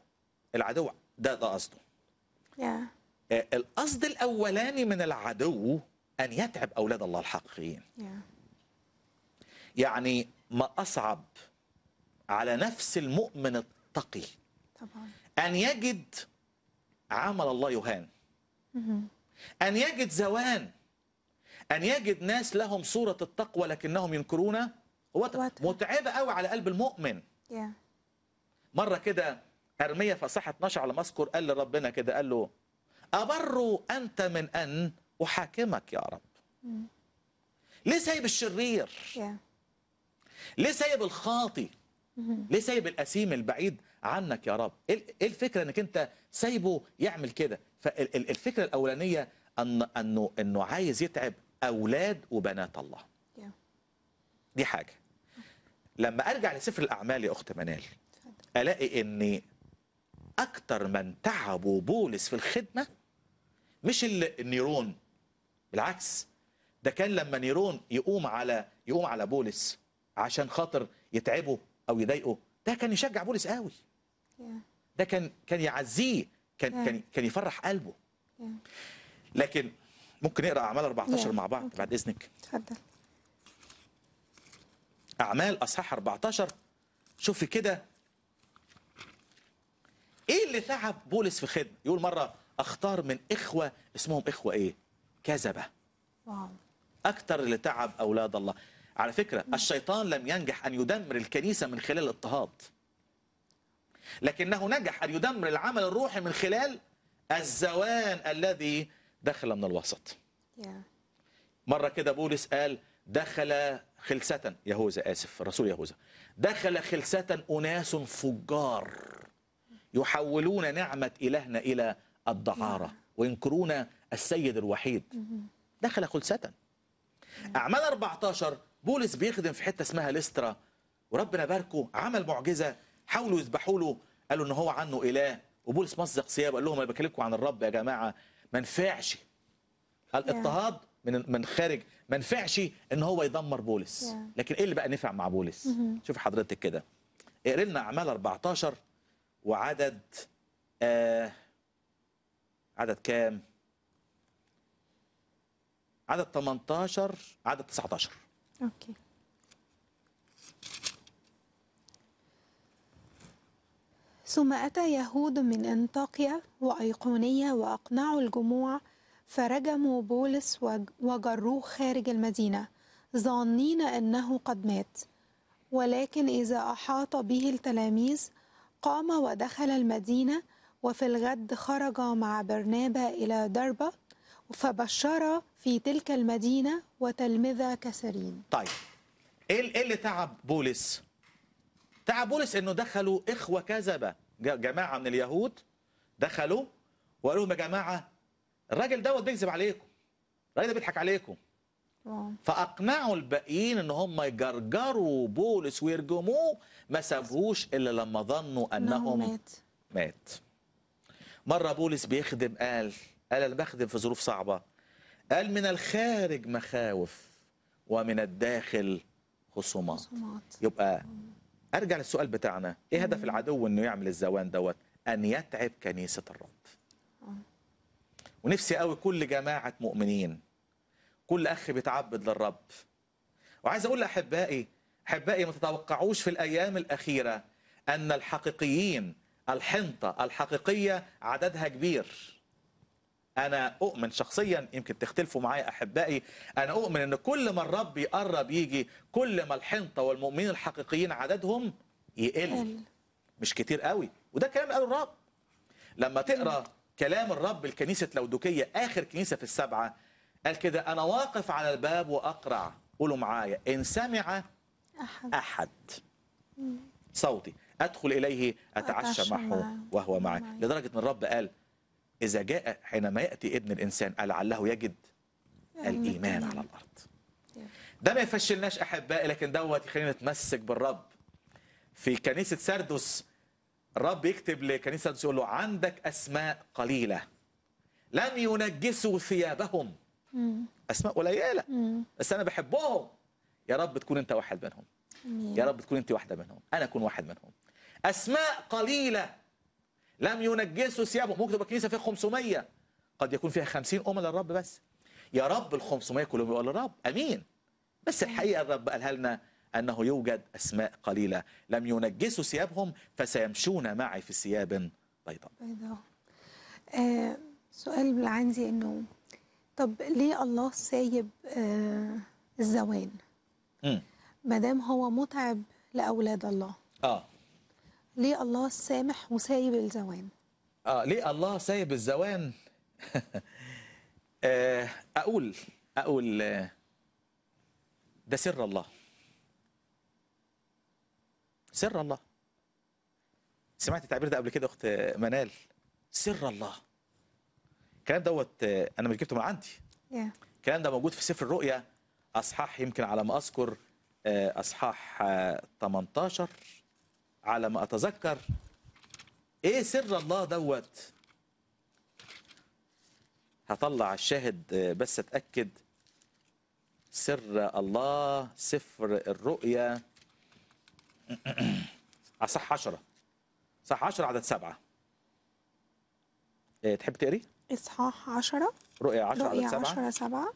العدو ده ده قصده yeah. آه، القصد الاولاني من العدو ان يتعب اولاد الله الحقيقيين yeah. يعني ما اصعب على نفس المؤمن التقي طبعا أن يجد عمل الله يهان أن يجد زوان أن يجد ناس لهم صورة التقوى لكنهم ينكرون متعبة قوي على قلب المؤمن yeah. مرة كده أرمية في صحة 12 على ما أذكر قال لربنا كده قال له أبر أنت من أن أحاكمك يا رب mm. ليه سايب الشرير yeah. ليه سايب الخاطي mm -hmm. ليه سايب الأسيم البعيد عنك يا رب إيه, ايه الفكره انك انت سايبه يعمل كده فالفكره الاولانيه ان انه انه عايز يتعب اولاد وبنات الله دي حاجه لما ارجع لسفر الاعمال يا اخت منال الاقي ان اكتر من تعبوا بولس في الخدمه مش النيرون بالعكس ده كان لما نيرون يقوم على يقوم على بولس عشان خاطر يتعبه او يضايقه ده كان يشجع بولس قوي ده كان كان يعزيه كان كان كان يفرح قلبه لكن ممكن نقرا اعمال 14 مع بعض بعد اذنك اتفضل اعمال اصحاح 14 شوفي كده ايه اللي تعب بولس في خدمه يقول مره اختار من اخوه اسمهم اخوه ايه كذبه واو اكتر اللي تعب اولاد الله على فكره الشيطان لم ينجح ان يدمر الكنيسه من خلال الاضطهاد لكنه نجح أن يدمر العمل الروحي من خلال الزوان الذي دخل من الوسط مرة كده بولس قال دخل خلسة يهوذا آسف الرسول يهوذا دخل خلسة أناس فجار يحولون نعمة إلهنا إلى الدعارة وينكرون السيد الوحيد mm-hmm. دخل خلسة أعمال 14 بولس بيخدم في حتة اسمها لسترا وربنا باركه عمل معجزة حاولوا يذبحوا له قالوا ان هو عنه اله وبولس مزق ثيابه قال لهم انا بكلمكم عن الرب يا جماعه ما نفعش الاضطهاد من من خارج ما نفعش ان هو يدمر بولس لكن ايه اللي بقى نفع مع بولس mm-hmm. شوف حضرتك كده اقري لنا اعمال 14 وعدد آه عدد كام عدد 18 عدد 19 اوكي ثم أتى يهود من أنطاكيا وأيقونية وأقنعوا الجموع فرجموا بولس وجروه خارج المدينة ظانين أنه قد مات ولكن إذا أحاط به التلاميذ قام ودخل المدينة وفي الغد خرج مع برنابا إلى دربة فبشر في تلك المدينة وتلمذ كثيرين طيب إيه, إيه اللي تعب بولس؟ تعب بولس إنه دخلوا إخوة كذبة جماعه من اليهود دخلوا وقالوا لهم يا جماعه الراجل دوت بيكذب عليكم الراجل ده بيضحك عليكم فاقنعوا الباقيين ان هم يجرجروا بولس ويرجموه ما سابوهوش الا لما ظنوا انهم مات مات مره بولس بيخدم قال قال انا بخدم في ظروف صعبه قال من الخارج مخاوف ومن الداخل خصومات يبقى ارجع للسؤال بتاعنا ايه هدف العدو انه يعمل الزوان دوت ان يتعب كنيسه الرب آه. ونفسي قوي كل جماعه مؤمنين كل اخ بيتعبد للرب وعايز اقول لاحبائي احبائي ما تتوقعوش في الايام الاخيره ان الحقيقيين الحنطه الحقيقيه عددها كبير انا اؤمن شخصيا يمكن تختلفوا معايا احبائي انا اؤمن ان كل ما الرب يقرب يجي كل ما الحنطه والمؤمنين الحقيقيين عددهم يقل مش كتير قوي وده كلام قاله الرب لما تقرا كلام الرب لكنيسه لودوكيه اخر كنيسه في السبعه قال كده انا واقف على الباب واقرع قولوا معايا ان سمع احد احد أمم. صوتي ادخل اليه اتعشى, أتعشى معه وهو معي لدرجه ان الرب قال إذا جاء حينما يأتي ابن الإنسان لعله يجد الإيمان على الأرض ده ما يفشلناش أحبائي لكن دوت يخلينا نتمسك بالرب في كنيسة سردس الرب يكتب لكنيسة سردس يقول له عندك أسماء قليلة لم ينجسوا ثيابهم أسماء قليلة بس أنا بحبهم يا رب تكون أنت واحد منهم يا رب تكون أنت واحدة منهم أنا أكون واحد منهم أسماء قليلة لم ينجسوا ثيابهم ممكن تبقى كنيسه فيها 500 قد يكون فيها 50 امه للرب بس يا رب ال 500 كلهم يقولوا للرب امين بس الحقيقه الرب قالها لنا انه يوجد اسماء قليله لم ينجسوا ثيابهم فسيمشون معي في ثياب بيضاء بيضاء آه سؤال اللي عندي انه طب ليه الله سايب آه الزوان ما دام هو متعب لاولاد الله اه ليه الله سامح وسايب الزوان اه ليه الله سايب الزوان *laughs* آه، اقول اقول آه، ده سر الله سر الله سمعت التعبير ده قبل كده اخت منال سر الله الكلام دوت آه، انا مش جبته من عندي yeah. الكلام ده موجود في سفر الرؤيا اصحاح يمكن على ما اذكر اصحاح 18 على ما أتذكر إيه سر الله دوت هطلع الشاهد بس أتأكد سر الله سفر الرؤيا *clears throat* اصح آه، عشرة صح عشرة عدد سبعة إيه، تحب تقري؟ إصحاح عشرة رؤيا عشرة رؤيا عدد سبعة, 10 سبعة.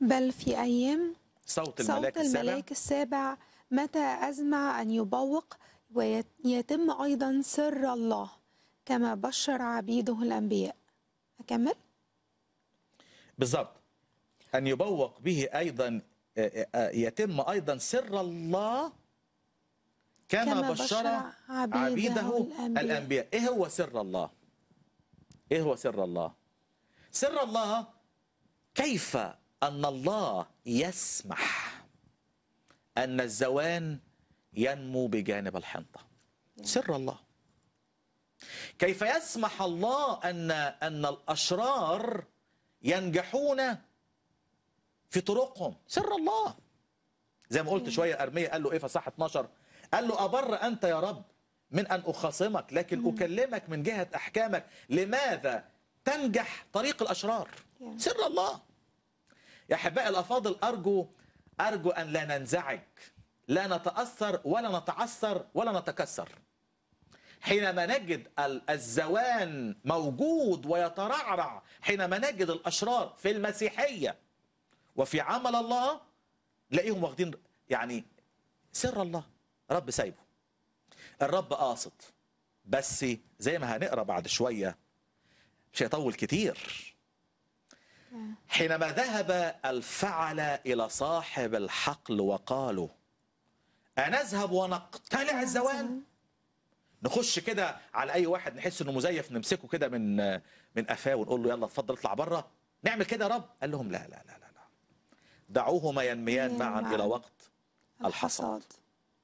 بل في أيام صوت الملاك, صوت الملاك السابع متى أزمع أن يبوق ويتم أيضا سر الله كما بشر عبيده الأنبياء أكمل؟ بالضبط أن يبوق به أيضا يتم أيضا سر الله كما, كما بشر, بشر عبيده, عبيده الأنبياء. الأنبياء إيه هو سر الله؟ إيه هو سر الله؟ سر الله كيف أن الله يسمح أن الزوان ينمو بجانب الحنطة سر الله كيف يسمح الله أن أن الأشرار ينجحون في طرقهم سر الله زي ما قلت شوية أرمية قال له إيه فصح 12 قال له أبر أنت يا رب من أن أخاصمك لكن أكلمك من جهة أحكامك لماذا تنجح طريق الأشرار سر الله يا أحبائي الأفاضل أرجو أرجو أن لا ننزعج لا نتأثر ولا نتعثر ولا نتكسر حينما نجد الزوان موجود ويترعرع حينما نجد الأشرار في المسيحية وفي عمل الله تلاقيهم واخدين يعني سر الله رب سايبه الرب قاصد بس زي ما هنقرا بعد شويه مش هيطول كتير حينما ذهب الفعل إلى صاحب الحقل وقالوا أنذهب ونقتلع الزوال نخش كده على أي واحد نحس إنه مزيف نمسكه كده من من قفاه ونقول له يلا اتفضل اطلع بره نعمل كده يا رب قال لهم لا لا لا لا, لا. دعوهما ينميان معا إلى وقت الحصاد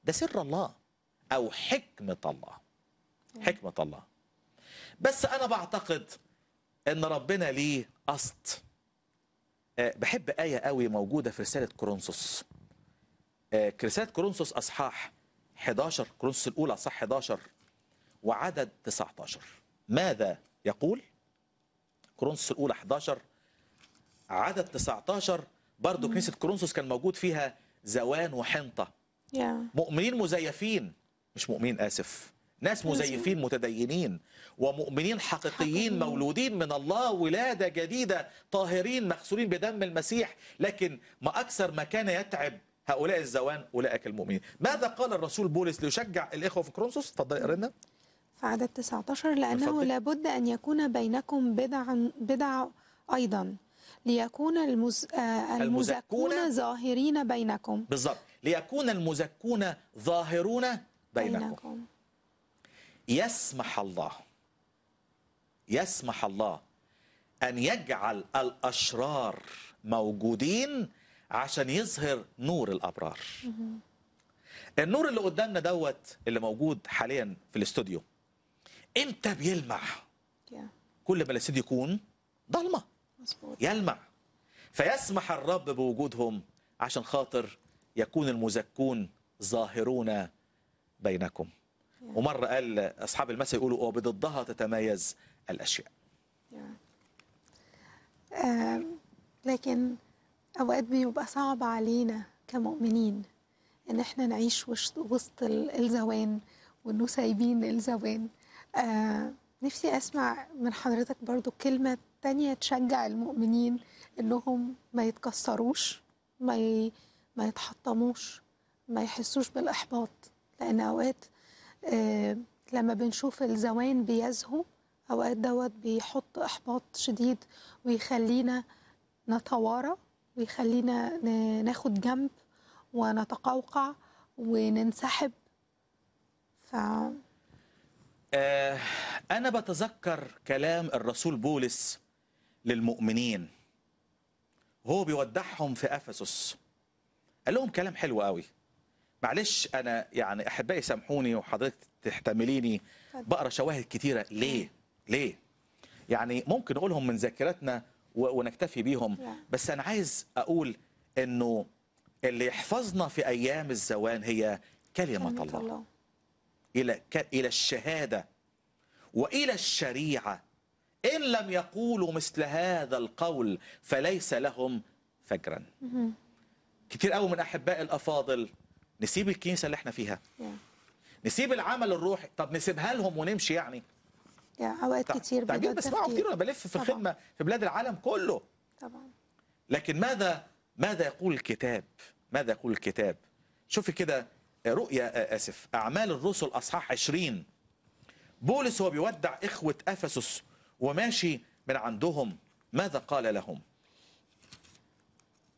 ده سر الله أو حكمة الله حكمة الله بس أنا بعتقد إن ربنا ليه قصد آه، بحب آية قوي موجودة في رسالة كورنثوس آه، رسالة كورنثوس أصحاح 11 كورنثوس الأولى صح 11 وعدد 19 ماذا يقول كورنثوس الأولى 11 عدد 19 برضه كنيسة كورنثوس كان موجود فيها زوان وحنطة مؤمنين مزيفين مش مؤمنين آسف ناس مزيفين متدينين ومؤمنين حقيقيين مولودين من الله ولادة جديدة طاهرين مغسولين بدم المسيح لكن ما أكثر ما كان يتعب هؤلاء الزوان أولئك المؤمنين ماذا قال الرسول بولس ليشجع الإخوة في كرونسوس تفضل قرنا في عدد 19 لأنه فضل. لابد أن يكون بينكم بدع بدع أيضا ليكون المز... آه، المزكون ظاهرين بينكم بالضبط ليكون المزكون ظاهرون بينكم, بينكم. يسمح الله يسمح الله أن يجعل الأشرار موجودين عشان يظهر نور الأبرار النور اللي قدامنا دوت اللي موجود حاليا في الاستوديو امتى بيلمع كل ما الاستوديو يكون ضلمه يلمع فيسمح الرب بوجودهم عشان خاطر يكون المزكون ظاهرون بينكم ومرة قال أصحاب المثل يقولوا وبضدها تتميز الأشياء um، لكن أوقات بيبقى صعب علينا كمؤمنين إن إحنا نعيش وسط الزوان وإنه سايبين الزوان uh، نفسي أسمع من حضرتك برضو كلمة تانية تشجع المؤمنين إنهم ما يتكسروش ما ما يتحطموش ما يحسوش بالإحباط لأن أوقات آه، لما بنشوف الزوان بيزهو اوقات دوت بيحط احباط شديد ويخلينا نتوارى ويخلينا ناخد جنب ونتقوقع وننسحب ف آه انا بتذكر كلام الرسول بولس للمؤمنين هو بيودعهم في افسس قال لهم كلام حلو قوي معلش انا يعني احبائي سامحوني وحضرتك تحتمليني بقرا شواهد كتيره ليه ليه يعني ممكن اقولهم من ذاكرتنا ونكتفي بيهم بس انا عايز اقول انه اللي يحفظنا في ايام الزوان هي كلمه, كلمة الله. الله الى ك... الى الشهاده والى الشريعه ان لم يقولوا مثل هذا القول فليس لهم فجرا كتير قوي من احباء الافاضل نسيب الكنيسه اللي احنا فيها yeah. نسيب العمل الروحي طب نسيبها لهم ونمشي يعني yeah, اوقات كتير بجد بسمعه كتير وانا بلف في الخدمه في بلاد العالم كله طبعا لكن ماذا ماذا يقول الكتاب ماذا يقول الكتاب شوفي كده رؤيا آه، اسف اعمال الرسل اصحاح 20 بولس هو بيودع اخوه افسس وماشي من عندهم ماذا قال لهم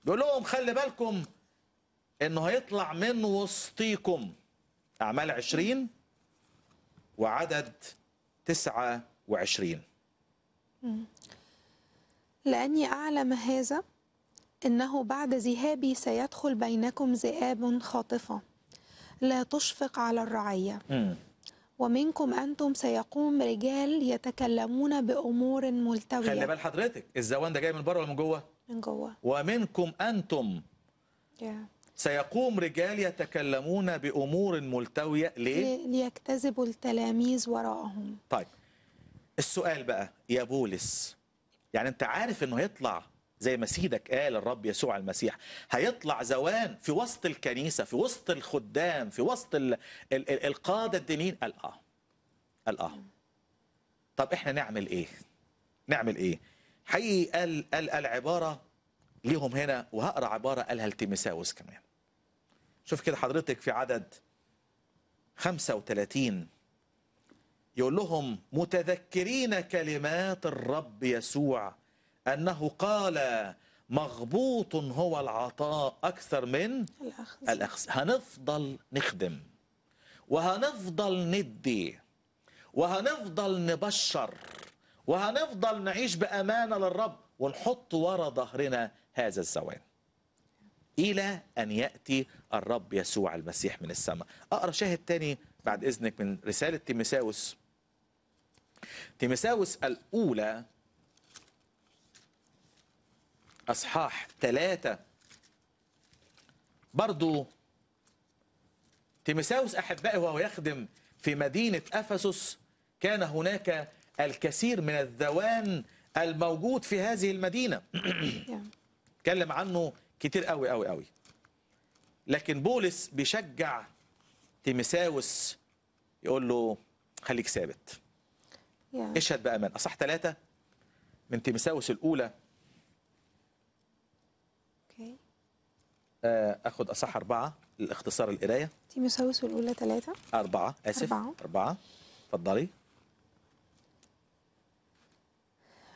بيقول لهم خلي بالكم انه هيطلع من وسطيكم اعمال 20 وعدد 29 لاني اعلم هذا انه بعد ذهابي سيدخل بينكم ذئاب خاطفه لا تشفق على الرعيه ومنكم انتم سيقوم رجال يتكلمون بامور ملتويه خلي بال حضرتك الزوان ده جاي من بره ولا من جوه من جوه ومنكم انتم yeah. سيقوم رجال يتكلمون بأمور ملتوية ليه؟ ليجتذبوا التلاميذ وراءهم طيب السؤال بقى يا بولس يعني انت عارف انه هيطلع زي ما سيدك قال الرب يسوع المسيح هيطلع زوان في وسط الكنيسة في وسط الخدام في وسط الـ الـ الـ القادة الدينيين قال اه قال اه طب احنا نعمل ايه نعمل ايه حقيقي قال, قال العبارة ليهم هنا وهقرا عبارة قالها التيميساوس كمان شوف كده حضرتك في عدد 35 يقول لهم متذكرين كلمات الرب يسوع أنه قال مغبوط هو العطاء أكثر من الأخذ, هنفضل نخدم وهنفضل ندي وهنفضل نبشر وهنفضل نعيش بأمانة للرب ونحط ورا ظهرنا هذا الزواج إلى أن يأتي الرب يسوع المسيح من السماء أقرأ شاهد تاني بعد إذنك من رسالة تيمساوس تيمساوس الأولى أصحاح ثلاثة برضو تيمساوس أحبائي وهو يخدم في مدينة أفسس كان هناك الكثير من الذوان الموجود في هذه المدينة تكلم عنه كتير قوي قوي قوي لكن بولس بيشجع تيمساوس يقول له خليك ثابت yeah. اشهد بامان اصح ثلاثه من تيمساوس الاولى okay. آه، اخد اصح اربعه لاختصار القرايه تيمساوس الاولى ثلاثه اربعه اسف اربعه اربعه اتفضلي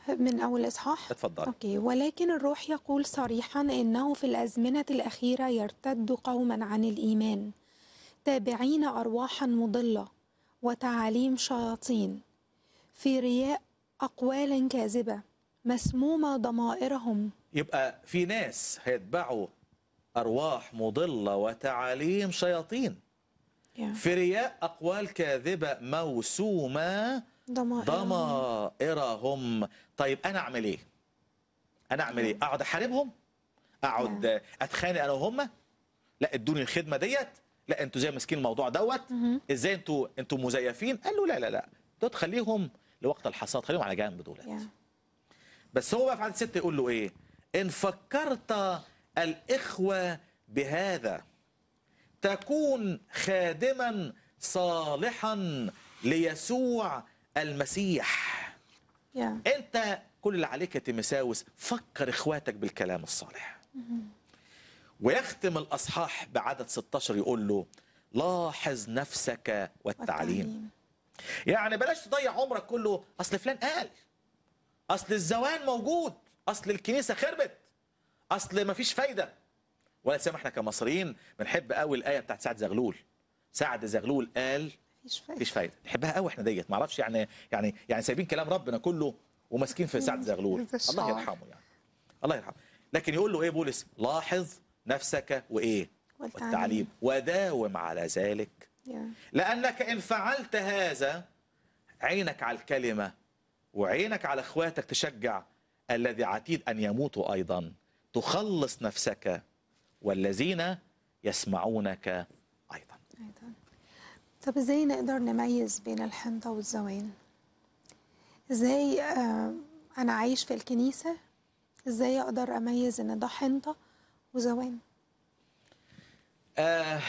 من أول إصحاح اتفضل أوكي ولكن الروح يقول صريحا إنه في الأزمنة الأخيرة يرتد قوما عن الإيمان تابعين أرواحا مضلة وتعاليم شياطين في رياء أقوال كاذبة مسمومة ضمائرهم يبقى في ناس هيتبعوا أرواح مضلة وتعاليم شياطين yeah. في رياء أقوال كاذبة موسومة ضمائرهم, ضمائرهم. طيب انا اعمل ايه انا اعمل ايه اقعد احاربهم اقعد نعم. اتخانق انا وهم لا ادوني الخدمه ديت لا انتوا زي ماسكين الموضوع دوت ازاي انتوا انتوا مزيفين قال له لا لا لا دوت خليهم لوقت الحصاد خليهم على جنب دولت بس هو بقى في عدد ستة يقول له ايه ان فكرت الاخوه بهذا تكون خادما صالحا ليسوع المسيح yeah. انت كل اللي عليك يا تيمساوس فكر اخواتك بالكلام الصالح ويختم الاصحاح بعدد 16 يقول له لاحظ نفسك والتعليم, والتعليم. يعني بلاش تضيع عمرك كله اصل فلان قال اصل الزوان موجود اصل الكنيسه خربت اصل مفيش فايده ولا سيما احنا كمصريين بنحب قوي الايه بتاعت سعد زغلول سعد زغلول قال مفيش فايده مفيش فايده نحبها قوي احنا ديت ما اعرفش يعني يعني يعني سايبين كلام ربنا كله وماسكين في سعد زغلول الله يرحمه يعني الله يرحمه لكن يقول له ايه بولس لاحظ نفسك وايه والتعليم, والتعليم. وداوم على ذلك yeah. لانك ان فعلت هذا عينك على الكلمه وعينك على اخواتك تشجع الذي عتيد ان يموتوا ايضا تخلص نفسك والذين يسمعونك ايضا, أيضاً. طب ازاي نقدر نميز بين الحنطة والزوان؟ ازاي آه، أنا عايش في الكنيسة ازاي أقدر أميز إن ده حنطة وزوان؟ آه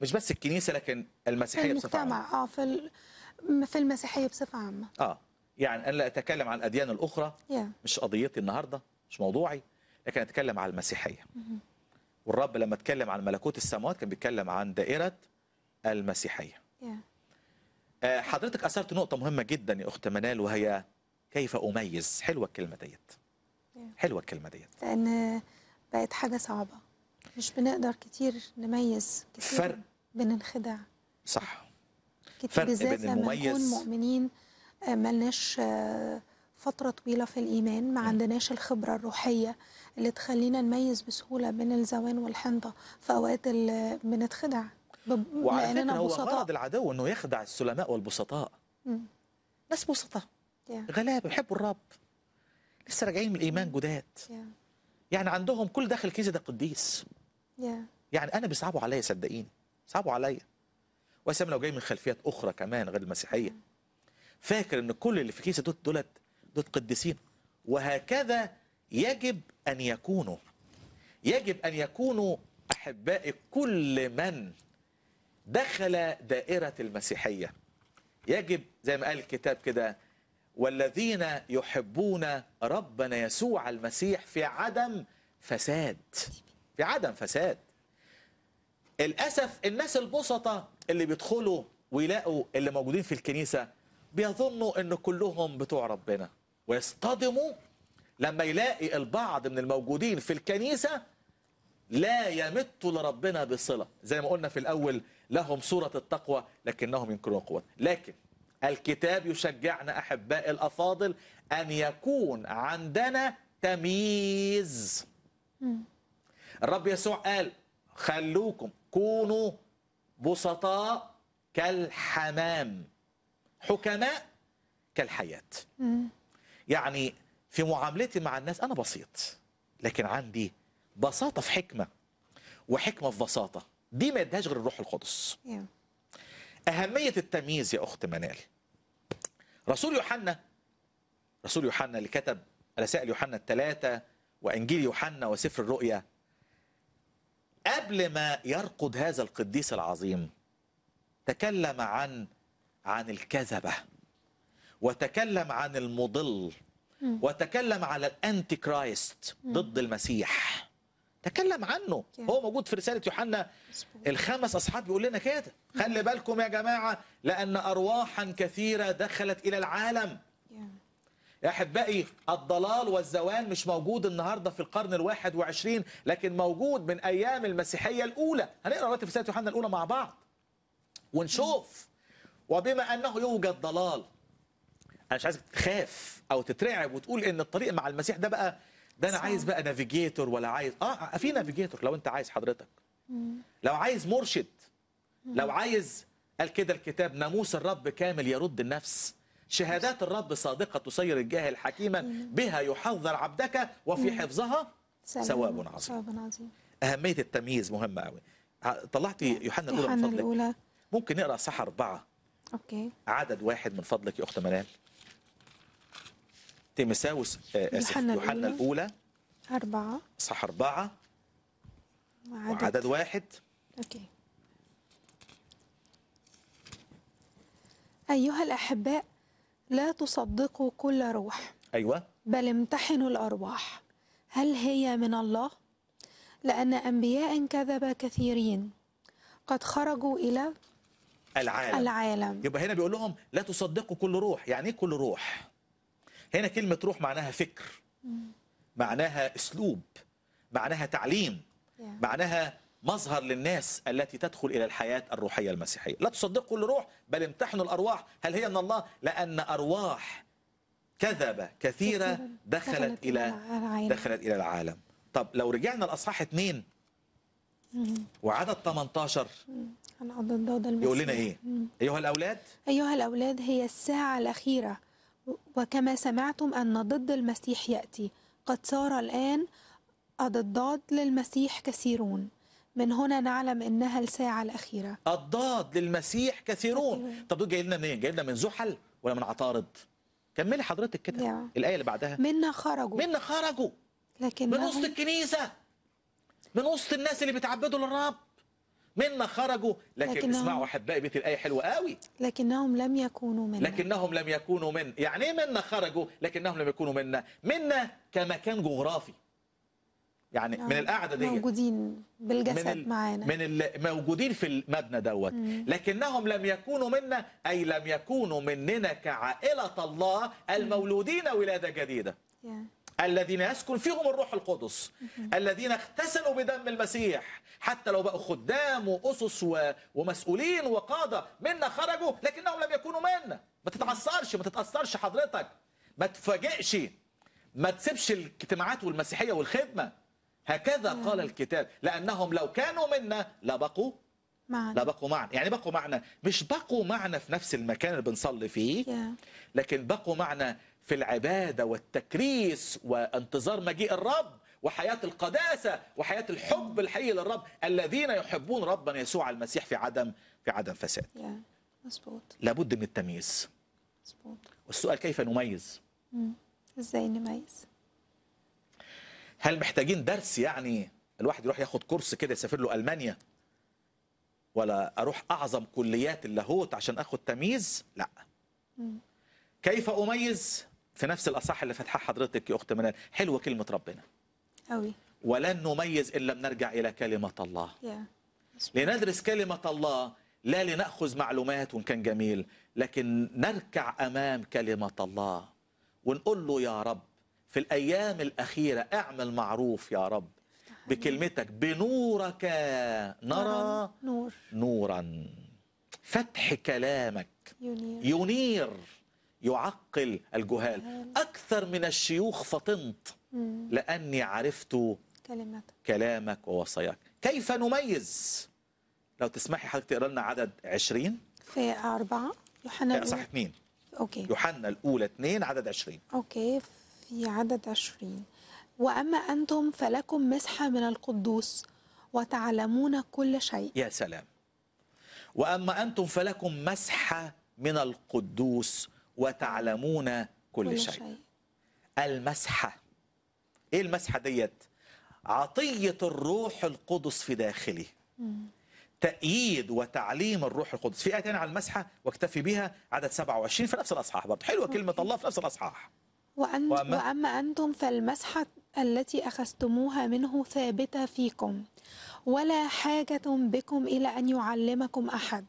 مش بس الكنيسة لكن المسيحية بصفة عامة اه في في المسيحية بصفة عامة اه يعني أنا لا أتكلم عن الأديان الأخرى yeah. مش قضيتي النهاردة مش موضوعي لكن أتكلم عن المسيحية mm -hmm. والرب لما اتكلم عن ملكوت السماوات كان بيتكلم عن دائرة المسيحية yeah. آه، حضرتك أثرت نقطة مهمة جدا يا أخت منال وهي كيف أميز حلوة الكلمة ديت yeah. حلوة الكلمة ديت لأن بقت حاجة صعبة مش بنقدر كتير نميز كتير فرق بننخدع صح كتير فرق المميز لما نكون مؤمنين آه، ملناش آه، فترة طويلة في الإيمان ما نعم. عندناش الخبرة الروحية اللي تخلينا نميز بسهولة بين الزوان والحنطة في أوقات بنتخدع وعلى فكره هو بسطاء. غرض العدو انه يخدع السلماء والبسطاء مم. ناس بسطاء yeah. غلابه يحبوا الرب لسه راجعين من الايمان جداد yeah. يعني عندهم كل داخل كيزة ده قديس yeah. يعني انا بيصعبوا عليا صدقيني صعبوا عليا وسام لو جاي من خلفيات اخرى كمان غير المسيحيه فاكر ان كل اللي في كيزة دوت دولت دوت قديسين وهكذا يجب ان يكونوا يجب ان يكونوا احبائي كل من دخل دائرة المسيحية يجب زي ما قال الكتاب كده والذين يحبون ربنا يسوع المسيح في عدم فساد في عدم فساد للأسف الناس البسطة اللي بيدخلوا ويلاقوا اللي موجودين في الكنيسة بيظنوا ان كلهم بتوع ربنا ويصطدموا لما يلاقي البعض من الموجودين في الكنيسة لا يمت لربنا بصلة زي ما قلنا في الأول لهم صورة التقوى لكنهم ينكرون قوة لكن الكتاب يشجعنا أحباء الأفاضل أن يكون عندنا تمييز الرب يسوع قال خلوكم كونوا بسطاء كالحمام حكماء كالحياة يعني في معاملتي مع الناس أنا بسيط لكن عندي بساطة في حكمة وحكمة في بساطة دي ما يدهاش غير الروح القدس أهمية التمييز يا أخت منال رسول يوحنا رسول يوحنا اللي كتب رسائل يوحنا الثلاثة وإنجيل يوحنا وسفر الرؤيا قبل ما يرقد هذا القديس العظيم تكلم عن عن الكذبة وتكلم عن المضل وتكلم على الأنتي كرايست ضد المسيح تكلم عنه هو موجود في رساله يوحنا الخمس اصحاب بيقول لنا كده خلي mm-hmm. بالكم يا جماعه لان ارواحا كثيره دخلت الى العالم يا احبائي الضلال والزوال مش موجود النهارده في القرن الواحد وعشرين لكن موجود من ايام المسيحيه الاولى هنقرا دلوقتي في رساله يوحنا الاولى مع بعض ونشوف وبما انه يوجد ضلال انا مش عايزك تخاف او تترعب وتقول ان الطريق مع المسيح ده بقى ده انا صح. عايز بقى نافيجيتور ولا عايز آه،, اه في نافيجيتور لو انت عايز حضرتك مم. لو عايز مرشد مم. لو عايز قال كده الكتاب ناموس الرب كامل يرد النفس شهادات الرب صادقة تصير الجاهل حكيما بها يحذر عبدك وفي حفظها ثواب عظيم. عظيم أهمية التمييز مهمة قوي طلعتي يوحنا الأولى من فضلك الأولى. ممكن نقرأ صح أربعة أوكي. عدد واحد من فضلك يا أخت منال تيمساوس آه، اسف يوحنا الاولى أربعة صح أربعة عدد, وعدد واحد أوكي أيها الأحباء لا تصدقوا كل روح أيوة بل امتحنوا الأرواح هل هي من الله؟ لأن أنبياء كذب كثيرين قد خرجوا إلى العالم العالم يبقى هنا بيقول لهم لا تصدقوا كل روح يعني إيه كل روح؟ هنا كلمة روح معناها فكر معناها أسلوب معناها تعليم معناها مظهر للناس التي تدخل إلى الحياة الروحية المسيحية لا تصدقوا الروح بل امتحنوا الأرواح هل هي من الله لأن أرواح كذبة كثيرة دخلت إلى دخلت إلى العالم طب لو رجعنا لأصحاح اثنين وعدد 18 عن عضد يقول لنا ايه؟ ايها الاولاد ايها الاولاد هي الساعه الاخيره وكما سمعتم أن ضد المسيح يأتي قد صار الآن الضاد للمسيح كثيرون من هنا نعلم انها الساعه الاخيره الضاد للمسيح كثيرون طب دول جاي لنا منين جاي لنا من زحل ولا من عطارد كملي حضرتك كده yeah. الايه اللي بعدها منا خرجوا منا خرجوا لكن من وسط الكنيسه من وسط الناس اللي بتعبدوا للرب ما خرجوا لكن لكن اسمعوا احبائي بيت الايه حلوه قوي لكنهم لم يكونوا منا لكنهم لم يكونوا من يعني ايه منا خرجوا لكنهم لم يكونوا منا منا كمكان جغرافي يعني نعم. من القعده دي موجودين بالجسد من معانا من الموجودين في المبنى دوت لكنهم لم يكونوا منا اي لم يكونوا مننا كعائله الله المولودين ولاده جديده يا. الذين يسكن فيهم الروح القدس الذين اغتسلوا بدم المسيح حتى لو بقوا خدام واسس ومسؤولين وقاده منا خرجوا لكنهم لم يكونوا منا ما تتعثرش ما تتاثرش حضرتك ما تفاجئش ما تسيبش الاجتماعات والمسيحيه والخدمه هكذا مم. آه. قال الكتاب لانهم لو كانوا منا لبقوا معنا لبقوا معنا يعني بقوا معنا مش بقوا معنا في نفس المكان اللي بنصلي فيه yeah. لكن بقوا معنا في العباده والتكريس وانتظار مجيء الرب وحياة القداسة وحياة الحب الحقيقي للرب الذين يحبون ربنا يسوع المسيح في عدم في عدم فساد مظبوط لابد من التمييز مظبوط والسؤال كيف نميز ازاي نميز هل محتاجين درس يعني الواحد يروح ياخد كورس كده يسافر له المانيا ولا اروح اعظم كليات اللاهوت عشان اخد تمييز لا كيف اميز في نفس الاصح اللي فتحها حضرتك يا اخت منال حلوه كلمه ربنا أوي. ولن نميز إن لم نرجع إلى كلمة الله yeah. لندرس كلمة الله لا لنأخذ معلومات وإن كان جميل لكن نركع أمام كلمة الله ونقول له يا رب في الأيام الأخيرة أعمل معروف يا رب بكلمتك بنورك نرى نور. نورا فتح كلامك ينير, ينير يعقل الجهال أكثر من الشيوخ فطنت لأني عرفت كلمتك كلامك ووصاياك كيف نميز لو تسمحي حضرتك تقرا لنا عدد 20 في أربعة يوحنا صح اثنين أوكي يوحنا الأولى اثنين عدد 20 أوكي في عدد 20 وأما أنتم فلكم مسحة من القدوس وتعلمون كل شيء يا سلام وأما أنتم فلكم مسحة من القدوس وتعلمون كل, كل شيء. شيء المسحة ايه المسحه ديت عطيه الروح القدس في داخلي تأييد وتعليم الروح القدس في آية تانية على المسحة واكتفي بها عدد 27 في نفس الأصحاح برضه حلوة كلمة الله في نفس الأصحاح وأن وأما, وأما أنتم فالمسحة التي أخذتموها منه ثابتة فيكم ولا حاجة بكم إلى أن يعلمكم أحد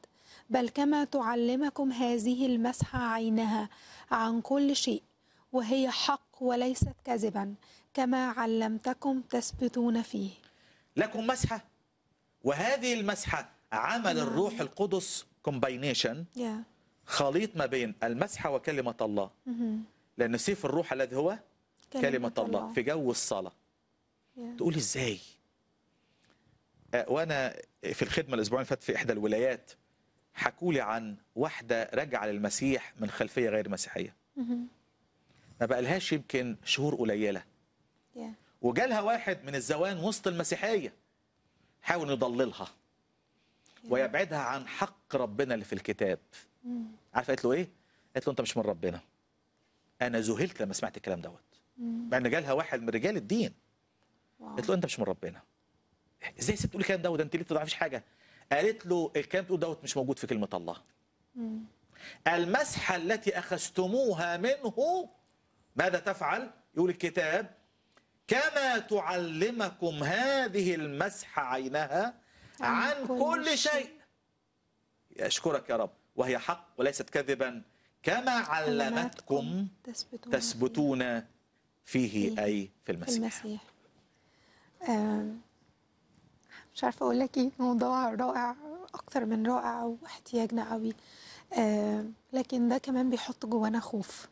بل كما تعلمكم هذه المسحة عينها عن كل شيء وهي حق وليست كذبا كما علمتكم تثبتون فيه لكم مسحة وهذه المسحة عمل yeah. نعم. الروح القدس كومباينيشن خليط ما بين المسحة وكلمة الله لأن سيف الروح الذي هو كلمة, كلمة الله. الله في جو الصلاة تقول إزاي آه، وأنا في الخدمة الأسبوعين فات في إحدى الولايات حكولي عن واحدة راجعة للمسيح من خلفية غير مسيحية mm -hmm. ما بقالهاش يمكن شهور قليلة وجالها واحد من الزوان وسط المسيحية حاول يضللها ويبعدها عن حق ربنا اللي في الكتاب mm. عارفه قالت له ايه قالت له انت مش من ربنا انا ذهلت لما سمعت الكلام دوت mm. مع ان جالها واحد من رجال الدين قالت له انت مش من ربنا ازاي ست تقول الكلام دوت انت ليه ما فيش حاجه قالت له الكلام بتقول دوت مش موجود في كلمه الله mm. المسحه التي اخذتموها منه ماذا تفعل يقول الكتاب كما تعلمكم هذه المسح عينها عن كل شيء أشكرك يا رب وهي حق وليست كذبا كما علمتكم تثبتون فيه أي في المسيح, المسيح. مش عارفه اقول لك ايه موضوع رائع أكثر من رائع واحتياجنا قوي لكن ده كمان بيحط جوانا خوف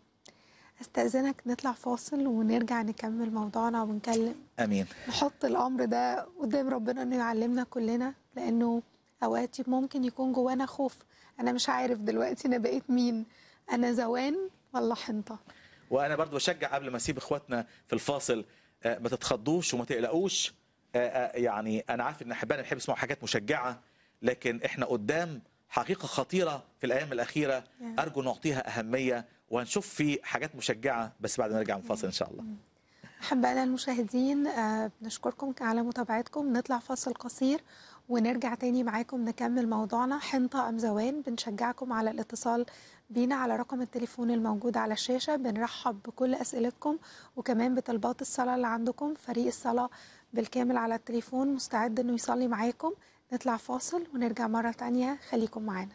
استأذنك نطلع فاصل ونرجع نكمل موضوعنا ونكلم امين نحط الامر ده قدام ربنا انه يعلمنا كلنا لانه اوقات ممكن يكون جوانا خوف انا مش عارف دلوقتي انا بقيت مين انا زوان ولا حنطه وانا برضو بشجع قبل ما اسيب اخواتنا في الفاصل آه، ما تتخضوش وما تقلقوش آه، آه، يعني انا عارف ان احبائنا بنحب يسمعوا حاجات مشجعه لكن احنا قدام حقيقه خطيره في الايام الاخيره ارجو نعطيها اهميه وهنشوف في حاجات مشجعه بس بعد ما نرجع منفصل ان شاء الله أحبائنا المشاهدين بنشكركم آه، على متابعتكم نطلع فاصل قصير ونرجع تاني معاكم نكمل موضوعنا حنطة أم زوان بنشجعكم على الاتصال بينا على رقم التليفون الموجود على الشاشة بنرحب بكل أسئلتكم وكمان بطلبات الصلاة اللي عندكم فريق الصلاة بالكامل على التليفون مستعد أنه يصلي معاكم نطلع فاصل ونرجع مرة تانية خليكم معانا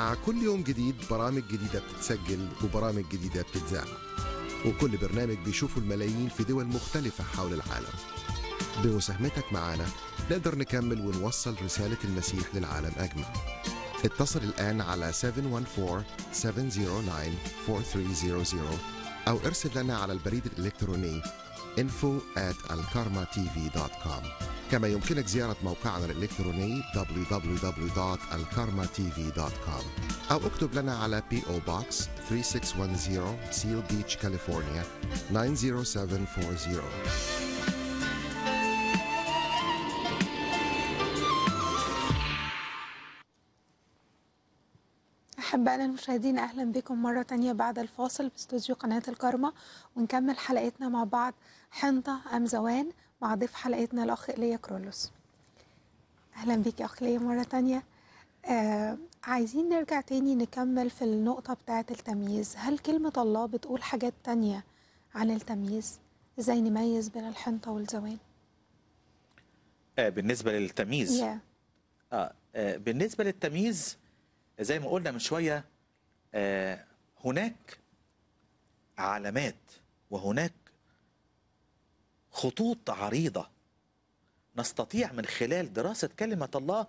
مع كل يوم جديد برامج جديدة بتتسجل وبرامج جديدة بتتذاع وكل برنامج بيشوفه الملايين في دول مختلفة حول العالم بمساهمتك معانا نقدر نكمل ونوصل رسالة المسيح للعالم أجمع اتصل الآن على 714-709-4300 أو ارسل لنا على البريد الإلكتروني info at alkarmatv.com كما يمكنك زيارة موقعنا الإلكتروني www.alkarmatv.com أو اكتب لنا على PO Box 3610 Seal Beach, California 90740 أحبائنا المشاهدين أهلا بكم مرة تانية بعد الفاصل باستوديو قناة الكارما ونكمل حلقتنا مع بعض حنطة أم زوان مع ضيف حلقتنا الأخ إيليا كرولوس أهلا بيك يا أخ إيليا مرة تانية آه عايزين نرجع تاني نكمل في النقطة بتاعة التمييز هل كلمة الله بتقول حاجات تانية عن التمييز؟ إزاي نميز بين الحنطة والزوان آه بالنسبة للتمييز yeah. آه, آه بالنسبة للتمييز زي ما قلنا من شوية آه هناك علامات وهناك خطوط عريضة نستطيع من خلال دراسة كلمة الله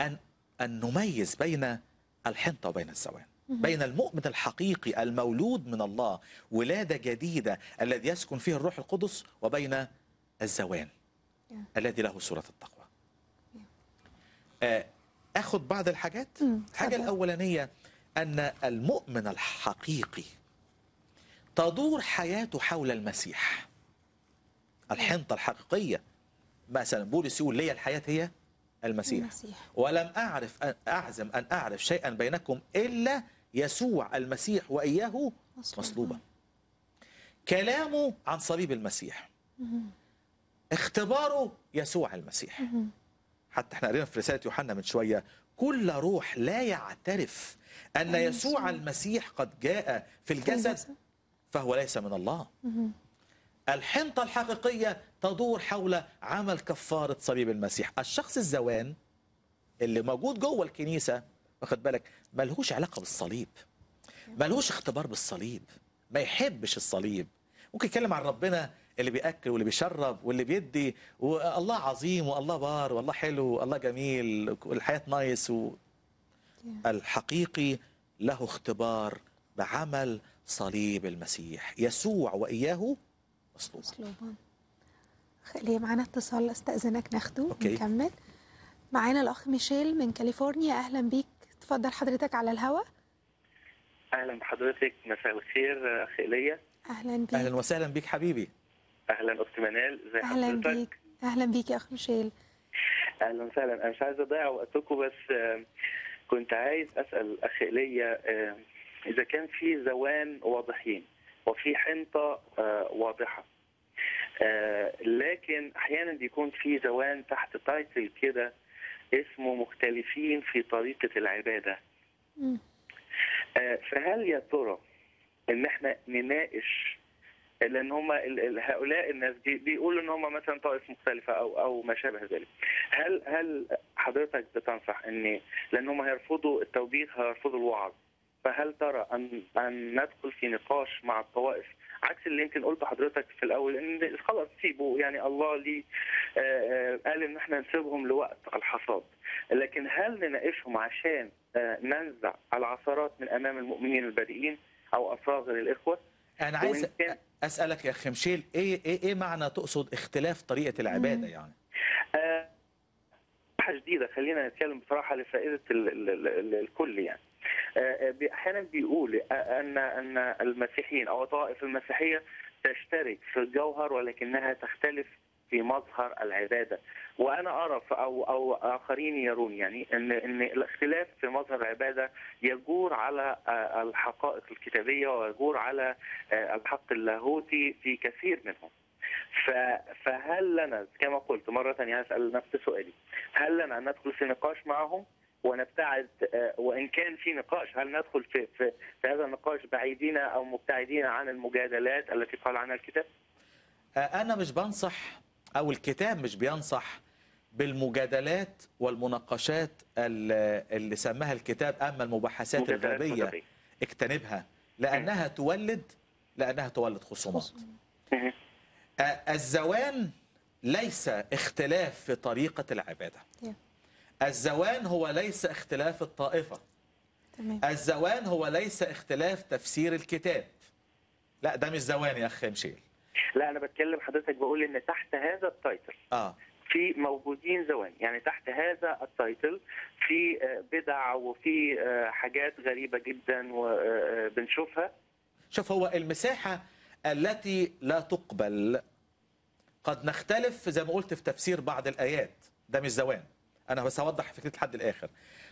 أن أن نميز بين الحنطة وبين السوان بين المؤمن الحقيقي المولود من الله ولادة جديدة الذي يسكن فيه الروح القدس وبين الزوان yeah. الذي له سورة التقوى yeah. آه، أخذ بعض الحاجات mm. الحاجة okay. الأولانية أن المؤمن الحقيقي تدور حياته حول المسيح الحنطة الحقيقية مثلا بولس يقول لي الحياة هي المسيح, المسيح. ولم أعرف أن أعزم أن أعرف شيئا بينكم إلا يسوع المسيح وإياه مصلوبا كلامه عن صليب المسيح اختباره يسوع المسيح حتى احنا قرينا في رسالة يوحنا من شوية كل روح لا يعترف أن يسوع المسيح قد جاء في الجسد فهو ليس من الله الحنطة الحقيقية تدور حول عمل كفارة صليب المسيح الشخص الزوان اللي موجود جوه الكنيسة واخد بالك ملهوش علاقة بالصليب ملهوش اختبار بالصليب ما يحبش الصليب ممكن يتكلم عن ربنا اللي بياكل واللي بيشرب واللي بيدي والله عظيم والله بار والله حلو والله جميل الحياه نايس و... الحقيقي له اختبار بعمل صليب المسيح يسوع واياه اسلوبا اسلوبا خليه معانا اتصال استاذنك ناخده أوكي. نكمل معانا الاخ ميشيل من كاليفورنيا اهلا بيك تفضل حضرتك على الهوا اهلا بحضرتك مساء الخير اخ ايليا اهلا بيك اهلا وسهلا بيك حبيبي اهلا اخت منال ازي حضرتك اهلا بيك اهلا بيك يا اخ ميشيل اهلا وسهلا انا مش عايز اضيع وقتكم بس كنت عايز اسال أخي ايليا اذا كان في زوان واضحين وفي حنطه آه، واضحه آه، لكن احيانا بيكون في زوان تحت تايتل كده اسمه مختلفين في طريقه العباده آه، فهل يا ترى ان احنا نناقش لان هم هؤلاء الناس بيقولوا ان هم مثلا طائف مختلفه او او ما شابه ذلك. هل هل حضرتك بتنصح ان لان هم هيرفضوا التوبيخ هيرفضوا الوعظ فهل ترى ان ان ندخل في نقاش مع الطوائف عكس اللي يمكن قلته حضرتك في الاول ان خلاص سيبه يعني الله لي آه، آه، قال ان احنا نسيبهم لوقت الحصاد لكن هل نناقشهم عشان آه، ننزع العثرات من امام المؤمنين البريئين او اصاغر الاخوه انا عايز اسالك يا خمشيل ايه ايه ايه معنى تقصد اختلاف طريقه العباده يعني بصراحه شديده خلينا نتكلم بصراحه لفائده الكل يعني آه، آه، احيانا بيقول ان ان المسيحيين او الطوائف المسيحيه تشترك في الجوهر ولكنها تختلف في مظهر العباده وانا ارى او او اخرين يرون يعني ان ان الاختلاف في مظهر العباده يجور على آه، الحقائق الكتابيه ويجور على الحق اللاهوتي في كثير منهم. فهل لنا كما قلت مره ثانيه هسال نفس سؤالي هل لنا ان ندخل في نقاش معهم ونبتعد آه، وان كان في نقاش هل ندخل في في, في هذا النقاش بعيدين او مبتعدين عن المجادلات التي قال عنها الكتاب؟ آه، انا مش بنصح او الكتاب مش بينصح بالمجادلات والمناقشات اللي سماها الكتاب اما المباحثات الغربيه اجتنبها لانها تولد لانها تولد خصومات. آه، الزوان ليس اختلاف في طريقه العباده. الزوان هو ليس اختلاف الطائفة تمام. الزوان هو ليس اختلاف تفسير الكتاب لا ده مش زوان يا أخ مشيل لا أنا بتكلم حضرتك بقول إن تحت هذا التايتل آه. في موجودين زوان يعني تحت هذا التايتل في آه، بدع وفي آه، حاجات غريبة جدا وبنشوفها آه، شوف هو المساحة التي لا تقبل قد نختلف زي ما قلت في تفسير بعض الآيات ده مش زوان انا بس اوضح فكرتي لحد الاخر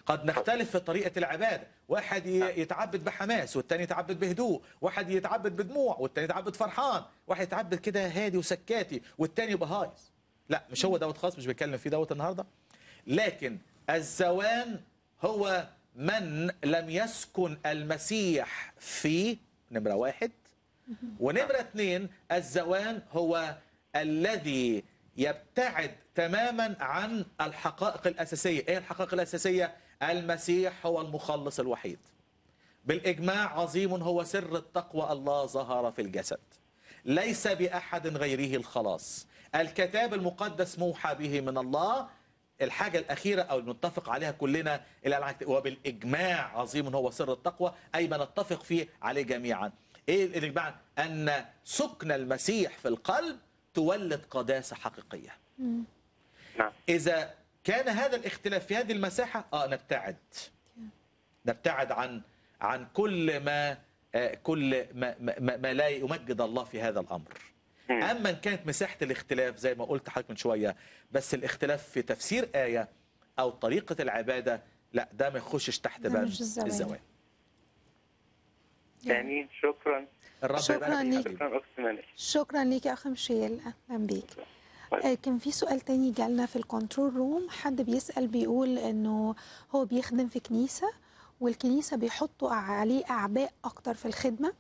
قد نختلف في طريقه العباده واحد نعم. يتعبد بحماس والثاني يتعبد بهدوء واحد يتعبد بدموع والثاني يتعبد فرحان واحد يتعبد كده هادي وسكاتي والثاني بهايص لا مش هو دوت خالص مش بيتكلم فيه دوت النهارده لكن الزوان هو من لم يسكن المسيح فيه نمره واحد ونمره اثنين الزوان هو الذي يبتعد تماما عن الحقائق الأساسية إيه الحقائق الأساسية؟ المسيح هو المخلص الوحيد بالإجماع عظيم هو سر التقوى الله ظهر في الجسد ليس بأحد غيره الخلاص الكتاب المقدس موحى به من الله الحاجة الأخيرة أو المتفق عليها كلنا وبالإجماع عظيم هو سر التقوى أي ما نتفق فيه عليه جميعا إيه الإجماع؟ أن سكن المسيح في القلب تولد قداسة حقيقية نعم. إذا كان هذا الاختلاف في هذه المساحة آه نبتعد نبتعد عن عن كل ما آه، كل ما, ما, ما لا يمجد الله في هذا الأمر أما إن كانت مساحة الاختلاف زي ما قلت حضرتك من شوية بس الاختلاف في تفسير آية أو طريقة العبادة لا ده ما يخشش تحت باب الزواج جميل شكرا شكرا لك شكرا لك يا اخ مشيل اهلا بيك طيب. آه، كان في سؤال تاني جالنا في الكنترول روم حد بيسأل بيقول انه هو بيخدم في كنيسة والكنيسة بيحطوا عليه أعباء أكتر في الخدمة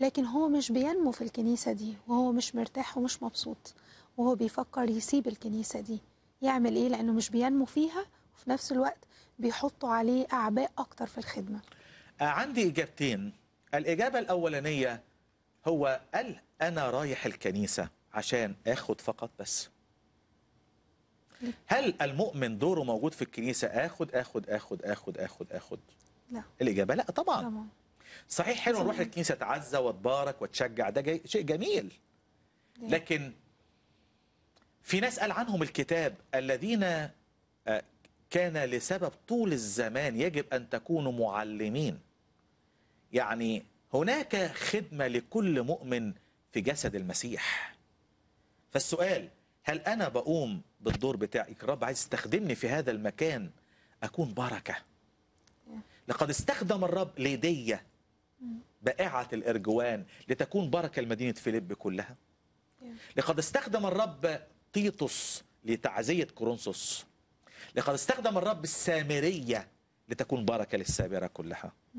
لكن هو مش بينمو في الكنيسة دي وهو مش مرتاح ومش مبسوط وهو بيفكر يسيب الكنيسة دي يعمل إيه لأنه مش بينمو فيها وفي نفس الوقت بيحطوا عليه أعباء أكتر في الخدمة آه، عندي إجابتين الإجابة الأولانية هو قال أنا رايح الكنيسة عشان آخد فقط بس هل المؤمن دوره موجود في الكنيسة آخد آخد آخد آخد آخد آخد لا الإجابة لا طبعا, طبعا. صحيح حلو نروح الكنيسة أتعزى وأتبارك وأتشجع ده جي... شيء جميل لكن في ناس قال عنهم الكتاب الذين آه، كان لسبب طول الزمان يجب أن تكونوا معلمين يعني هناك خدمة لكل مؤمن في جسد المسيح فالسؤال هل أنا بقوم بالدور بتاعي رب عايز استخدمني في هذا المكان أكون بركة لقد استخدم الرب ليدية بائعة الإرجوان لتكون بركة لمدينة فيليب كلها لقد استخدم الرب تيتوس لتعزية كورنثوس لقد استخدم الرب السامرية لتكون بركة للسامرة كلها mm.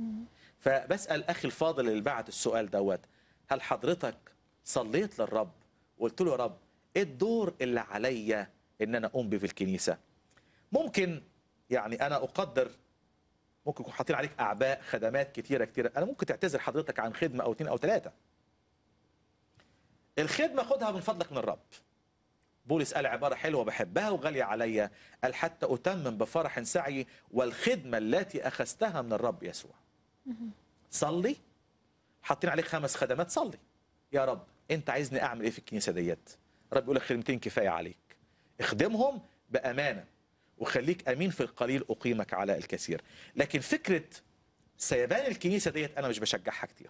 فبسال اخي الفاضل اللي بعت السؤال دوت هل حضرتك صليت للرب وقلت له يا رب ايه الدور اللي عليا ان انا اقوم بيه في الكنيسه ممكن يعني انا اقدر ممكن يكون حاطين عليك اعباء خدمات كتيره كتيره انا ممكن تعتذر حضرتك عن خدمه او اتنين او ثلاثه الخدمه خدها من فضلك من الرب بولس قال عبارة حلوة بحبها وغالية عليا قال حتى أتمم بفرح سعي والخدمة التي أخذتها من الرب يسوع صلي حاطين عليك خمس خدمات صلي يا رب انت عايزني اعمل ايه في الكنيسه ديت رب يقول لك خدمتين كفايه عليك اخدمهم بامانه وخليك امين في القليل اقيمك على الكثير لكن فكره سيبان الكنيسه ديت انا مش بشجعها كتير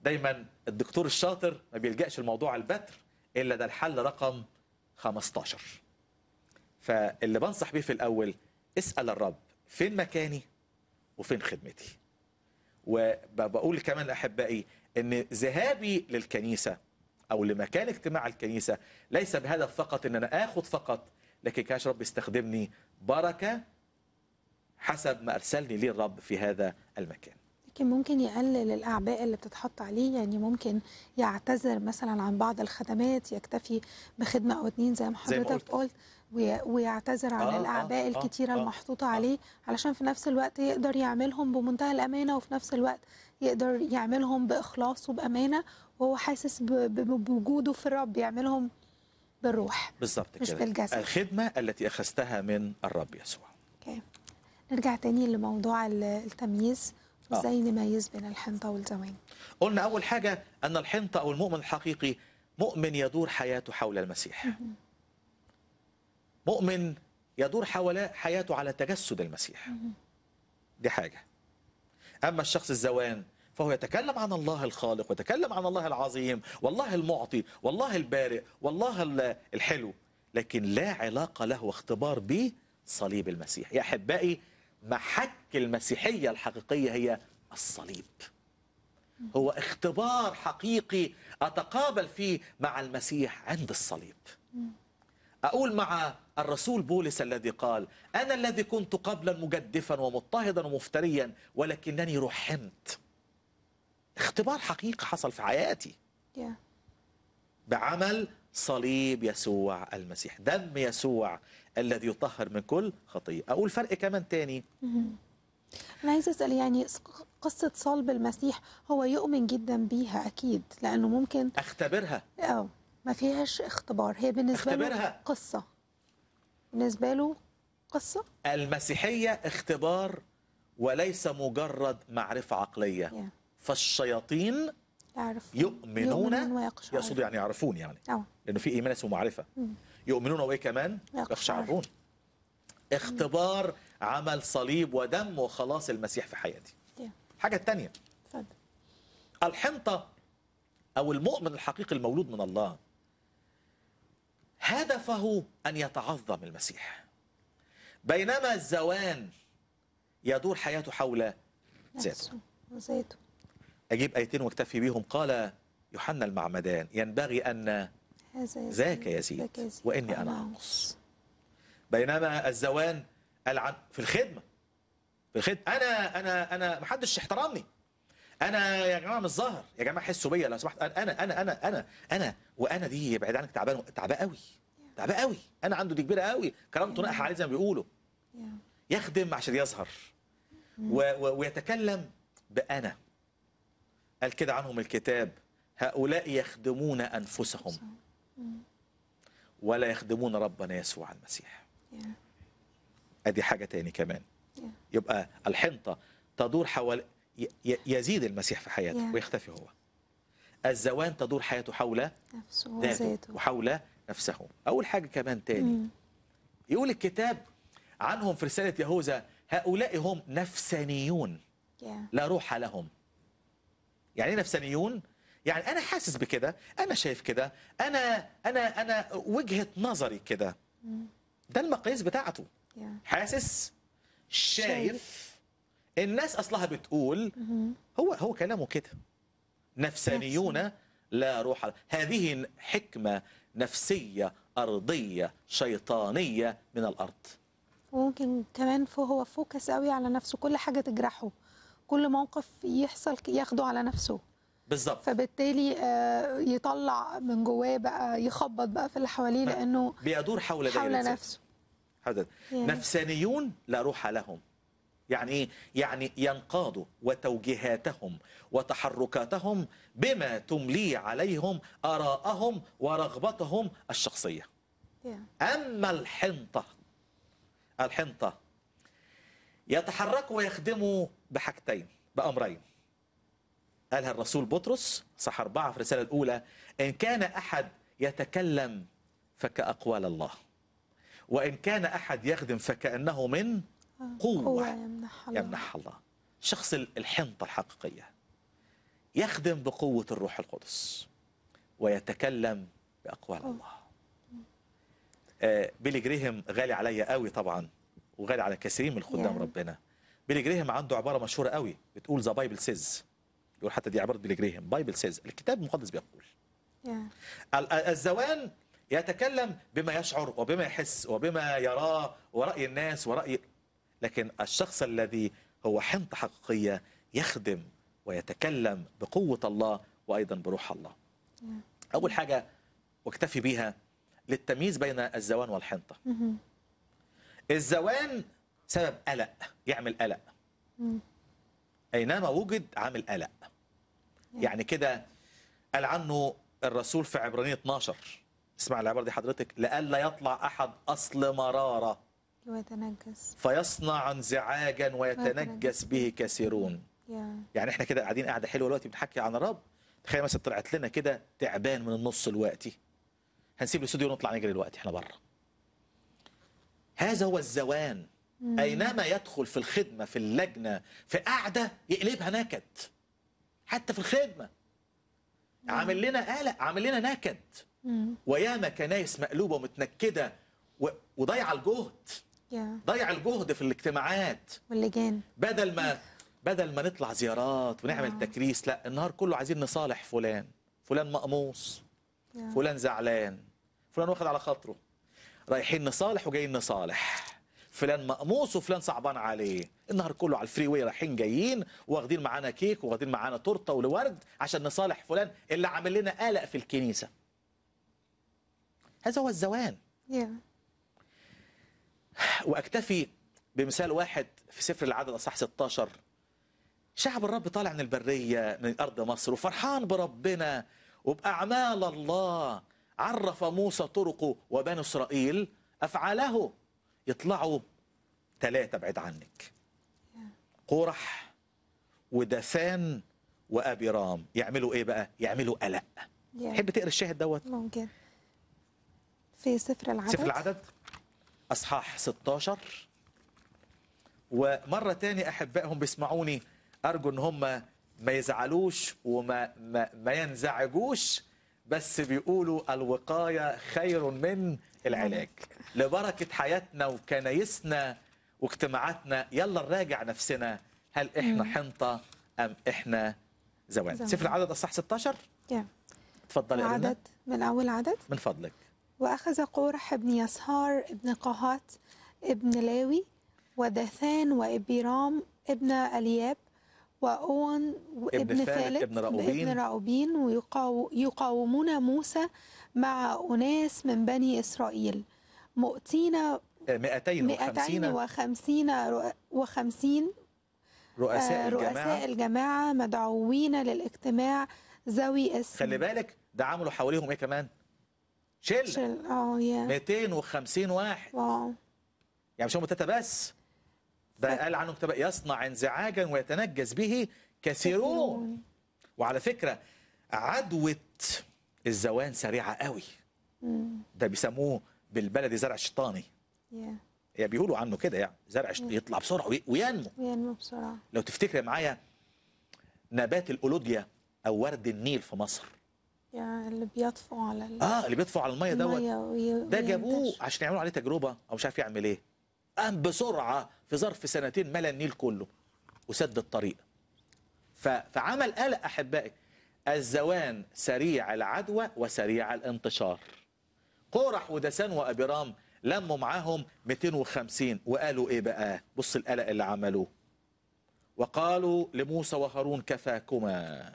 دايما الدكتور الشاطر ما بيلجاش الموضوع البتر الا ده الحل رقم 15 فاللي بنصح بيه في الاول اسال الرب فين مكاني وفين خدمتي وبقول كمان لأحبائي أن ذهابي للكنيسة أو لمكان اجتماع الكنيسة ليس بهدف فقط أن أنا اخذ فقط لكن كاش رب يستخدمني بركة حسب ما أرسلني ليه الرب في هذا المكان لكن ممكن يقلل الاعباء اللي بتتحط عليه يعني ممكن يعتذر مثلا عن بعض الخدمات يكتفي بخدمه او اتنين زي ما حضرتك قلت ويعتذر عن آه, آه، الاعباء آه الكتيره آه المحطوطه آه عليه علشان في نفس الوقت يقدر يعملهم بمنتهى الامانه وفي نفس الوقت يقدر يعملهم باخلاص وبامانه وهو حاسس بوجوده في الرب يعملهم بالروح بالظبط مش كده بالجسد الخدمه التي اخذتها من الرب يسوع اوكي نرجع تاني لموضوع التمييز آه. وازاي نميز بين الحنطه والزوين قلنا اول حاجه ان الحنطه او المؤمن الحقيقي مؤمن يدور حياته حول المسيح مؤمن يدور حول حياته على تجسد المسيح دي حاجة أما الشخص الزوان فهو يتكلم عن الله الخالق ويتكلم عن الله العظيم والله المعطي والله البارئ والله الحلو لكن لا علاقة له واختبار بصليب المسيح يا أحبائي محك المسيحية الحقيقية هي الصليب هو اختبار حقيقي أتقابل فيه مع المسيح عند الصليب أقول مع الرسول بولس الذي قال أنا الذي كنت قبلا مجدفا ومضطهدا ومفتريا ولكنني رحمت اختبار حقيقي حصل في حياتي بعمل صليب يسوع المسيح دم يسوع الذي يطهر من كل خطية أقول فرق كمان تاني mm-hmm. أنا عايز أسأل يعني قصة صلب المسيح هو يؤمن جدا بيها أكيد لأنه ممكن أختبرها أو ما فيهاش اختبار هي بالنسبه له قصه بالنسبه له قصه المسيحيه اختبار وليس مجرد معرفه عقليه yeah. فالشياطين يعرف. يؤمنون, يؤمنون يقصد يعني يعرفون يعني أوه. لانه في ايمان اسمه معرفه mm. يؤمنون وايه كمان يقشعرون اختبار mm. عمل صليب ودم وخلاص المسيح في حياتي yeah. حاجه الثانيه الحنطه او المؤمن الحقيقي المولود من الله هدفه أن يتعظم المسيح بينما الزوان يدور حياته حول ذاته ذاته أجيب آيتين واكتفي بهم قال يوحنا المعمدان ينبغي أن ذاك يزيد وإني أنا أنقص بينما الزوان العن في الخدمة في الخدمة أنا أنا أنا محدش احترمني انا يا جماعه مش ظاهر يا جماعه حسوا بيا لو سمحت انا انا انا انا انا انا وانا دي بعيد عنك تعبان تعبان قوي تعبان قوي انا عنده دي كبيره قوي كرامته ناقحه عليه زي ما بيقولوا يخدم عشان يظهر ويتكلم بانا قال كده عنهم الكتاب هؤلاء يخدمون انفسهم ولا يخدمون ربنا يسوع المسيح ادي حاجه تاني كمان يبقى الحنطه تدور حول يزيد المسيح في حياته yeah. ويختفي هو الزوان تدور حياته حول نفسه ذاته وحول نفسه أول حاجة كمان تاني mm. يقول الكتاب عنهم في رسالة يهوذا هؤلاء هم نفسانيون yeah. لا روح لهم يعني إيه نفسانيون يعني أنا حاسس بكده أنا شايف كده أنا أنا أنا وجهة نظري كده mm. ده المقياس بتاعته yeah. حاسس شايف, شايف. الناس اصلها بتقول هو هو كلامه كده نفسانيون لا روح هذه حكمه نفسيه ارضيه شيطانيه من الارض ممكن كمان هو فوكس قوي على نفسه كل حاجه تجرحه كل موقف يحصل ياخده على نفسه بالظبط فبالتالي آه، يطلع من جواه بقى يخبط بقى في اللي حواليه لانه بيدور حول حول نفسه حول يعني. نفسانيون لا روح لهم يعني ايه؟ يعني ينقادوا وتوجيهاتهم وتحركاتهم بما تملي عليهم آراءهم ورغبتهم الشخصية أما الحنطة الحنطة يتحركوا ويخدموا بحاجتين بأمرين قالها الرسول بطرس صح أربعة في الرسالة الأولى إن كان أحد يتكلم فكأقوال الله وإن كان أحد يخدم فكأنه من قوة, قوة يمنحها الله, يمنح الله. شخص الحنطة الحقيقية يخدم بقوة الروح القدس ويتكلم بأقوال الله آه بيلي جريهم غالي عليا قوي طبعا وغالي على كثيرين من خدام ربنا بيلي جريهم عنده عبارة مشهورة قوي بتقول ذا بايبل سيز يقول حتى دي عبارة بيلي جريهم بايبل سيز الكتاب المقدس بيقول الزوان يتكلم بما يشعر وبما يحس وبما يراه ورأي الناس ورأي لكن الشخص الذي هو حنطة حقيقية يخدم ويتكلم بقوة الله وأيضا بروح الله أول حاجة واكتفي بيها للتمييز بين الزوان والحنطة الزوان سبب قلق يعمل قلق أينما وجد عامل قلق يعني كده قال عنه الرسول في عبرانية 12 اسمع العبارة دي حضرتك لألا يطلع أحد أصل مرارة ويتنجس فيصنع انزعاجا ويتنجس به كثيرون يعني احنا كده قاعدين قاعده حلوه دلوقتي بنحكي عن الرب تخيل مثلا طلعت لنا كده تعبان من النص دلوقتي هنسيب الاستوديو ونطلع نجري دلوقتي احنا بره هذا هو الزوان اينما يدخل في الخدمه في اللجنه في قعده يقلبها نكد حتى في الخدمه عامل لنا قلق عامل لنا نكد وياما كنايس مقلوبه ومتنكده وضايعه الجهد ضيع الجهد في الاجتماعات واللجان بدل ما بدل ما نطلع زيارات ونعمل آه. تكريس لا النهار كله عايزين نصالح فلان فلان مقموص فلان زعلان فلان واخد على خاطره رايحين نصالح وجايين نصالح فلان مقموص وفلان صعبان عليه النهار كله على الفري واي رايحين جايين واخدين معانا كيك واخدين معانا تورته ولورد عشان نصالح فلان اللي عامل لنا قلق في الكنيسه هذا هو الزوال yeah. وأكتفي بمثال واحد في سفر العدد أصح 16 شعب الرب طالع من البرية من أرض مصر وفرحان بربنا وبأعمال الله عرف موسى طرقه وبني إسرائيل أفعاله يطلعوا ثلاثة بعيد عنك قرح ودسان وابي رام يعملوا ايه بقى يعملوا قلق تحب تقرا الشاهد دوت ممكن في سفر العدد سفر العدد أصحاح 16 ومرة تاني أحبائهم بيسمعوني أرجو إن هم ما يزعلوش وما ما, ما ينزعجوش بس بيقولوا الوقاية خير من العلاج لبركة حياتنا وكنايسنا واجتماعاتنا يلا نراجع نفسنا هل إحنا حنطة أم إحنا زوان سفر العدد أصحاح 16 yeah. اتفضلي عدد من أول عدد من فضلك وأخذ قورح بن يسهار بن قهات ابن لاوي ودثان وإبيرام ابن ألياب وأون ابن ثالث ابن راؤوبين, ابن راؤوبين ويقاومون موسى مع أناس من بني إسرائيل مؤتين 250 آه، وخمسين رؤساء آه، الجماعة رؤساء الجماعة مدعوين للاجتماع ذوي اسم خلي بالك ده عملوا حواليهم ايه كمان؟ شله شل اه يا 250 واحد واو يعني مش هم ثلاثه بس ده قال عنه كتاب يصنع انزعاجا ويتنجس به كثيرون وعلى فكره عدوة الزوان سريعه قوي ده بيسموه بالبلدي زرع شيطاني يعني بيقولوا عنه كده يعني زرع يطلع بسرعه وينمو ينمو بسرعه لو تفتكر معايا نبات الأولوديا أو ورد النيل في مصر يعني اللي بيطفو على ال... اه اللي بيطفو على الميه دوت وي... ده جابوه عشان يعملوا عليه تجربه او مش عارف يعمل ايه قام بسرعه في ظرف سنتين ملا النيل كله وسد الطريق ف... فعمل قلق احبائي الزوان سريع العدوى وسريع الانتشار قرح ودسان وابرام لموا معاهم 250 وقالوا ايه بقى بص القلق اللي عملوه وقالوا لموسى وهارون كفاكما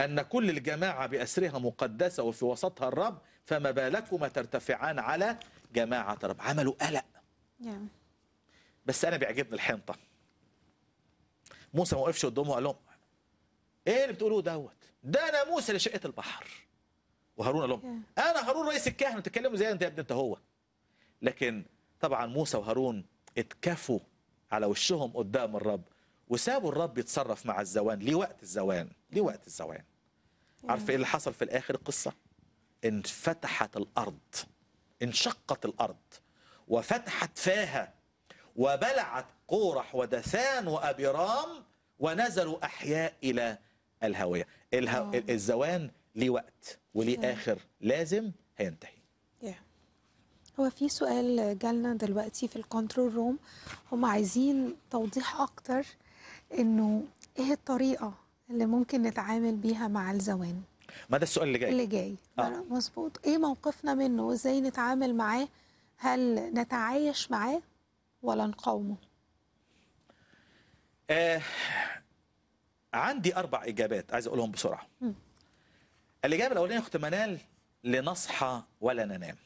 أن كل الجماعة بأسرها مقدسة وفي وسطها الرب فما بالكما ترتفعان على جماعة رب عملوا قلق بس أنا بيعجبني الحنطة موسى ما وقفش قدامه وقال لهم إيه اللي بتقولوه دوت ده أنا موسى اللي شقت البحر وهارون قال لهم أنا هارون رئيس الكهنة بتتكلموا زي أنت يا ابني أنت هو لكن طبعا موسى وهارون اتكفوا على وشهم قدام الرب وسابوا الرب يتصرف مع الزوان لوقت الزوان لوقت الزوان عارف ايه اللي حصل في الاخر القصه انفتحت الارض انشقت الارض وفتحت فاها وبلعت قورح ودثان وابيرام ونزلوا احياء الى الهويه الهو... Oh. الزوان ليه وقت وليه اخر لازم هينتهي هو في سؤال جالنا دلوقتي في الكنترول روم هم عايزين توضيح اكتر انه ايه الطريقه اللي ممكن نتعامل بيها مع الزوان ما ده السؤال اللي جاي اللي جاي آه. مظبوط ايه موقفنا منه وازاي نتعامل معاه هل نتعايش معاه ولا نقاومه آه عندي اربع اجابات عايز اقولهم بسرعه م. الاجابه الاولانيه اخت منال لنصحى ولا ننام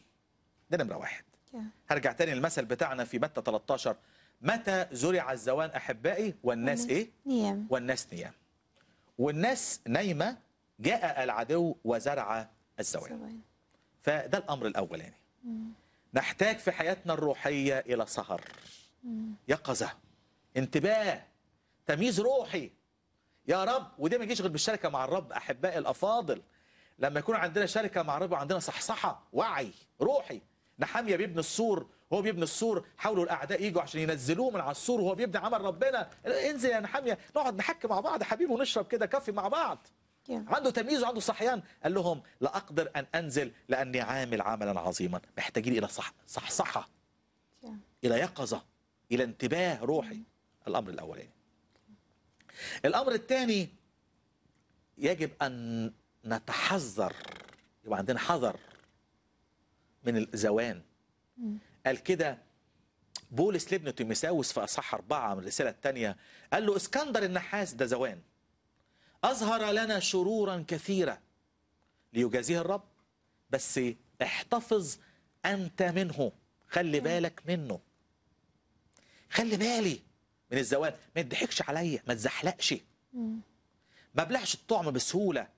ده نمره واحد yeah. هرجع تاني للمثل بتاعنا في متى 13 متى زرع الزوان أحبائي والناس إيه؟ نيام والناس نيام والناس نايمة جاء العدو وزرع الزوان فده الأمر الأولاني يعني. نحتاج في حياتنا الروحية إلى سهر يقظة انتباه تمييز روحي يا رب وده ما يجيش غير بالشركة مع الرب أحبائي الأفاضل لما يكون عندنا شركة مع الرب وعندنا صحصحة وعي روحي نحمية بابن السور هو بيبني السور حاولوا الاعداء يجوا عشان ينزلوه من على السور وهو بيبني عمل ربنا انزل يا نحميه نقعد نحكي مع بعض حبيبي ونشرب كده كافي مع بعض عنده تمييز وعنده صحيان قال لهم لا اقدر ان انزل لاني عامل عملا عظيما محتاجين الى صح صحصحه الى يقظه الى انتباه روحي الامر الاولاني الامر الثاني يجب ان نتحذر يبقى عندنا حذر من الزوان قال كده بولس لابن تيمساوس في اصحاح اربعه من الرساله الثانيه قال له اسكندر النحاس ده زوان اظهر لنا شرورا كثيره ليجازيه الرب بس احتفظ انت منه خلي بالك منه خلي بالي من الزوان ما تضحكش عليا ما تزحلقش ما بلعش الطعم بسهوله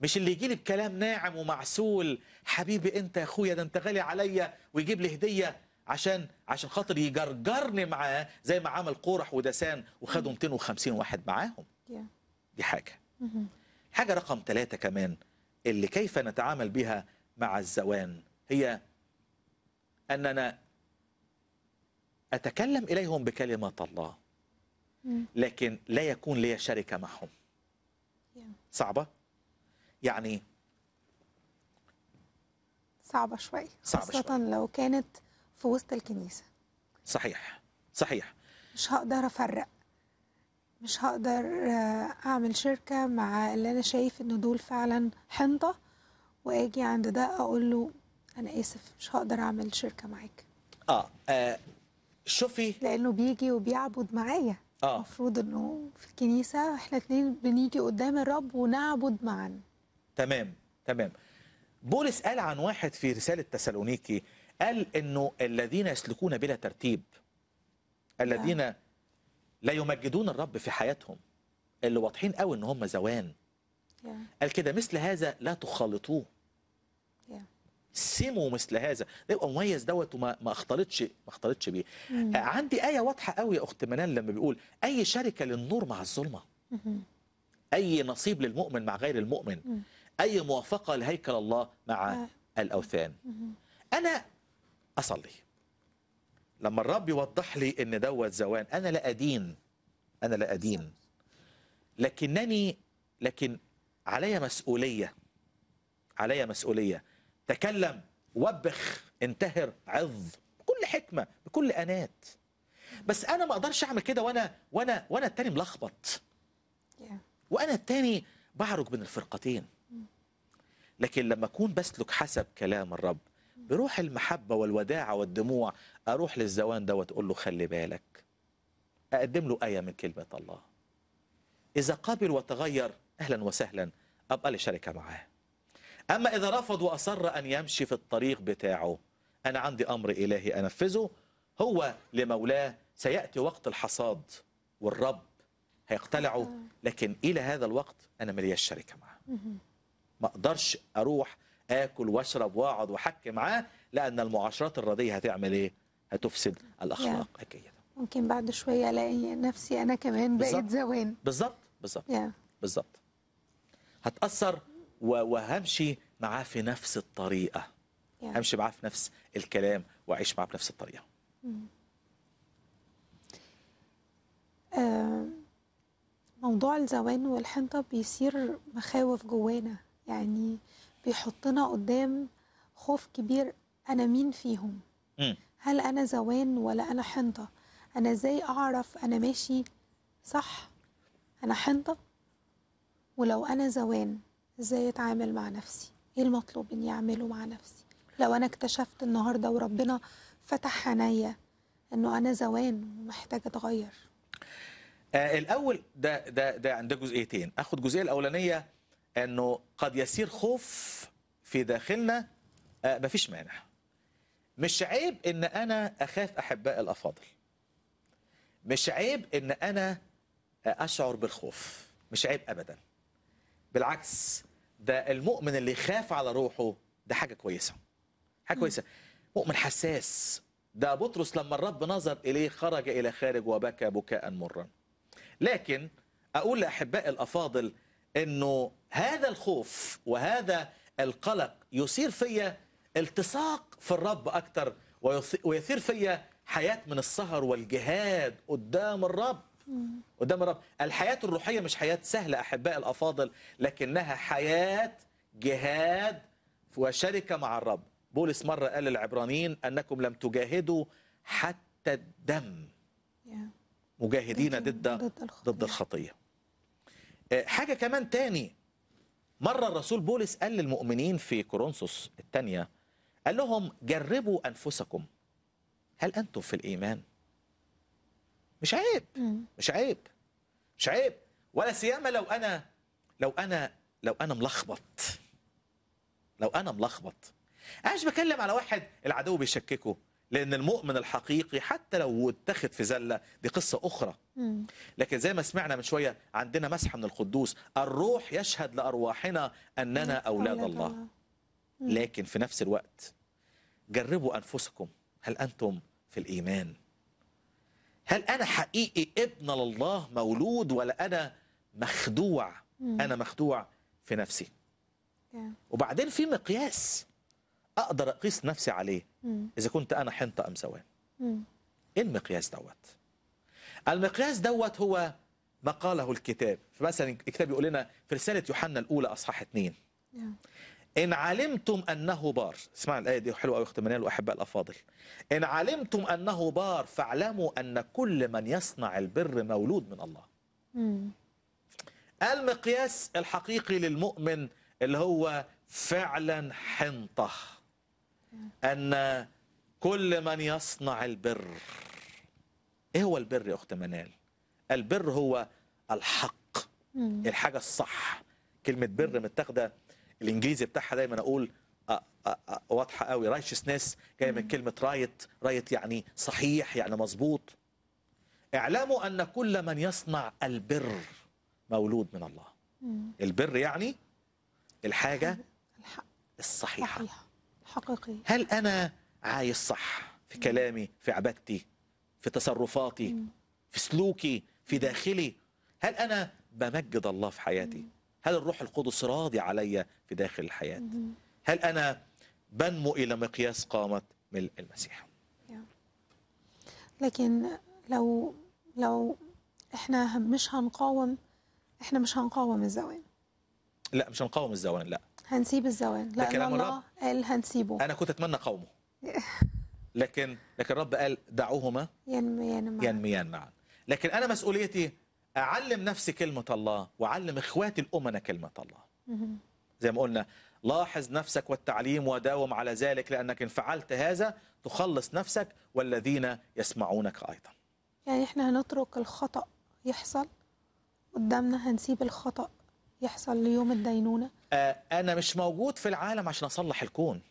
مش اللي يجي لي بكلام ناعم ومعسول حبيبي انت يا اخويا ده انت غالي عليا ويجيب لي هديه عشان عشان خاطر يجرجرني معاه زي ما عمل قورح ودسان وخدوا 250 واحد معاهم دي حاجه حاجه رقم ثلاثة كمان اللي كيف نتعامل بها مع الزوان هي اننا اتكلم اليهم بكلمه الله لكن لا يكون لي شركه معهم صعبه يعني صعبة شوية صعبة خاصة شوي. لو كانت في وسط الكنيسة صحيح صحيح مش هقدر أفرق مش هقدر آه، أعمل شركة مع اللي أنا شايف إن دول فعلا حنطة وأجي عند ده أقول له أنا آسف مش هقدر أعمل شركة معاك آه, آه شوفي لأنه بيجي وبيعبد معايا آه. المفروض آه. إنه في الكنيسة إحنا اتنين بنيجي قدام الرب ونعبد معا تمام تمام بولس قال عن واحد في رسالة تسالونيكي قال انه الذين يسلكون بلا ترتيب الذين نعم. لا يمجدون الرب في حياتهم اللي واضحين قوي ان هم زوان قال كده مثل هذا لا تخالطوه سموا مثل هذا ده يبقى مميز دوت وما ما اختلطش ما اختلطش بيه مم. آه، عندي ايه واضحه قوي يا اخت منال لما بيقول اي شركه للنور مع الظلمه مم. اي نصيب للمؤمن مع غير المؤمن مم. أي موافقة لهيكل الله مع آه. الأوثان أنا أصلي لما الرب يوضح لي إن دوت زوان أنا لا أدين أنا لا أدين لكنني لكن علي مسؤولية علي مسؤولية تكلم وبخ انتهر عظ بكل حكمة بكل أنات بس أنا ما أقدرش أعمل كده وأنا وأنا وأنا التاني ملخبط وأنا التاني بعرج بين الفرقتين لكن لما أكون بسلك حسب كلام الرب بروح المحبة والوداعة والدموع أروح للزوان ده وتقول له خلي بالك أقدم له آية من كلمة الله إذا قابل وتغير أهلا وسهلا أبقى لي شركة معاه أما إذا رفض وأصر أن يمشي في الطريق بتاعه أنا عندي أمر إلهي أنفذه هو لمولاه سيأتي وقت الحصاد والرب هيقتلعه آه. لكن إلى هذا الوقت أنا ملياش شركة معاه ما اقدرش اروح اكل واشرب واقعد واحكي معاه لان المعاشرات الرضيه هتعمل ايه؟ هتفسد الاخلاق yeah. اكيد ممكن بعد شويه الاقي نفسي انا كمان بقيت زوان بالظبط بالظبط yeah. بالظبط هتاثر وهمشي معاه في نفس الطريقه yeah. همشي معاه في نفس الكلام واعيش معاه بنفس الطريقه mm. موضوع الزوان والحنطة بيثير مخاوف جوانا يعني بيحطنا قدام خوف كبير أنا مين فيهم هل أنا زوان ولا أنا حنطة أنا إزاي أعرف أنا ماشي صح أنا حنطة ولو أنا زوان إزاي أتعامل مع نفسي إيه المطلوب إني أعمله مع نفسي لو أنا اكتشفت النهاردة وربنا فتح عينيا إنه أنا زوان ومحتاجة أتغير آه الأول ده ده ده عندك جزئيتين آخد الجزئية الأولانية انه قد يسير خوف في داخلنا آه، مفيش مانع مش عيب ان انا اخاف احباء الافاضل مش عيب ان انا آه، اشعر بالخوف مش عيب ابدا بالعكس ده المؤمن اللي يخاف على روحه ده حاجه كويسه حاجه كويسه مؤمن حساس ده بطرس لما الرب نظر اليه خرج الى خارج وبكى بكاء مرا لكن اقول لاحباء الافاضل انه هذا الخوف وهذا القلق يثير فيا التصاق في الرب اكثر ويثير فيا حياة من السهر والجهاد قدام الرب قدام الرب الحياة الروحية مش حياة سهلة أحباء الأفاضل لكنها حياة جهاد وشركة مع الرب بولس مرة قال للعبرانيين أنكم لم تجاهدوا حتى الدم مجاهدين ضد ضد الخطية آه، حاجة كمان تاني مرة الرسول بولس قال للمؤمنين في كورنثوس الثانية قال لهم جربوا أنفسكم هل أنتم في الإيمان؟ مش عيب مش عيب مش عيب ولا سيما لو أنا لو أنا لو أنا ملخبط لو أنا ملخبط أنا مش بكلم على واحد العدو بيشككه لان المؤمن الحقيقي حتى لو اتخذ في زله دي قصه اخرى لكن زي ما سمعنا من شويه عندنا مسحه من القدوس الروح يشهد لارواحنا اننا اولاد الله لكن في نفس الوقت جربوا انفسكم هل انتم في الايمان هل انا حقيقي ابن لله مولود ولا انا مخدوع انا مخدوع في نفسي وبعدين في مقياس اقدر اقيس نفسي عليه إذا كنت أنا حنطة أم سوان إيه المقياس دوت المقياس دوت هو ما قاله الكتاب فمثلا الكتاب يقول لنا في رسالة يوحنا الأولى أصحاح 2 نعم. إن علمتم أنه بار اسمع الآية دي حلوة أوي اختمانية وأحباء الأفاضل إن علمتم أنه بار فاعلموا أن كل من يصنع البر مولود من الله مم. المقياس الحقيقي للمؤمن اللي هو فعلا حنطه أن كل من يصنع البر إيه هو البر يا أخت منال؟ البر هو الحق الحاجة الصح كلمة بر متاخدة الإنجليزي بتاعها دايما أقول واضحة قوي righteousness جاية من كلمة رايت رايت يعني صحيح يعني مظبوط اعلموا أن كل من يصنع البر مولود من الله البر يعني الحاجة الحق الصحيحة صحيحة. حقيقي هل أنا عايش صح في كلامي في عبادتي في تصرفاتي في سلوكي في داخلي هل أنا بمجد الله في حياتي هل الروح القدس راضي عليا في داخل الحياة هل أنا بنمو إلى مقياس قامة ملء المسيح لكن لو لو احنا مش هنقاوم احنا مش هنقاوم الزوال لا مش هنقاوم الزوال لا هنسيب الزواج لا كلام الله قال هنسيبه أنا كنت أتمنى قومه *laughs* لكن لكن الرب قال دعوهما ينميان معا ينميان معا لكن أنا مسؤوليتي أعلم نفسي كلمة الله وأعلم إخواتي الأمنا كلمة الله زي ما قلنا لاحظ نفسك والتعليم وداوم على ذلك لأنك إن فعلت هذا تخلص نفسك والذين يسمعونك أيضا يعني إحنا هنترك الخطأ يحصل قدامنا هنسيب الخطأ يحصل ليوم الدينونة؟ آه، أنا مش موجود في العالم عشان أصلح الكون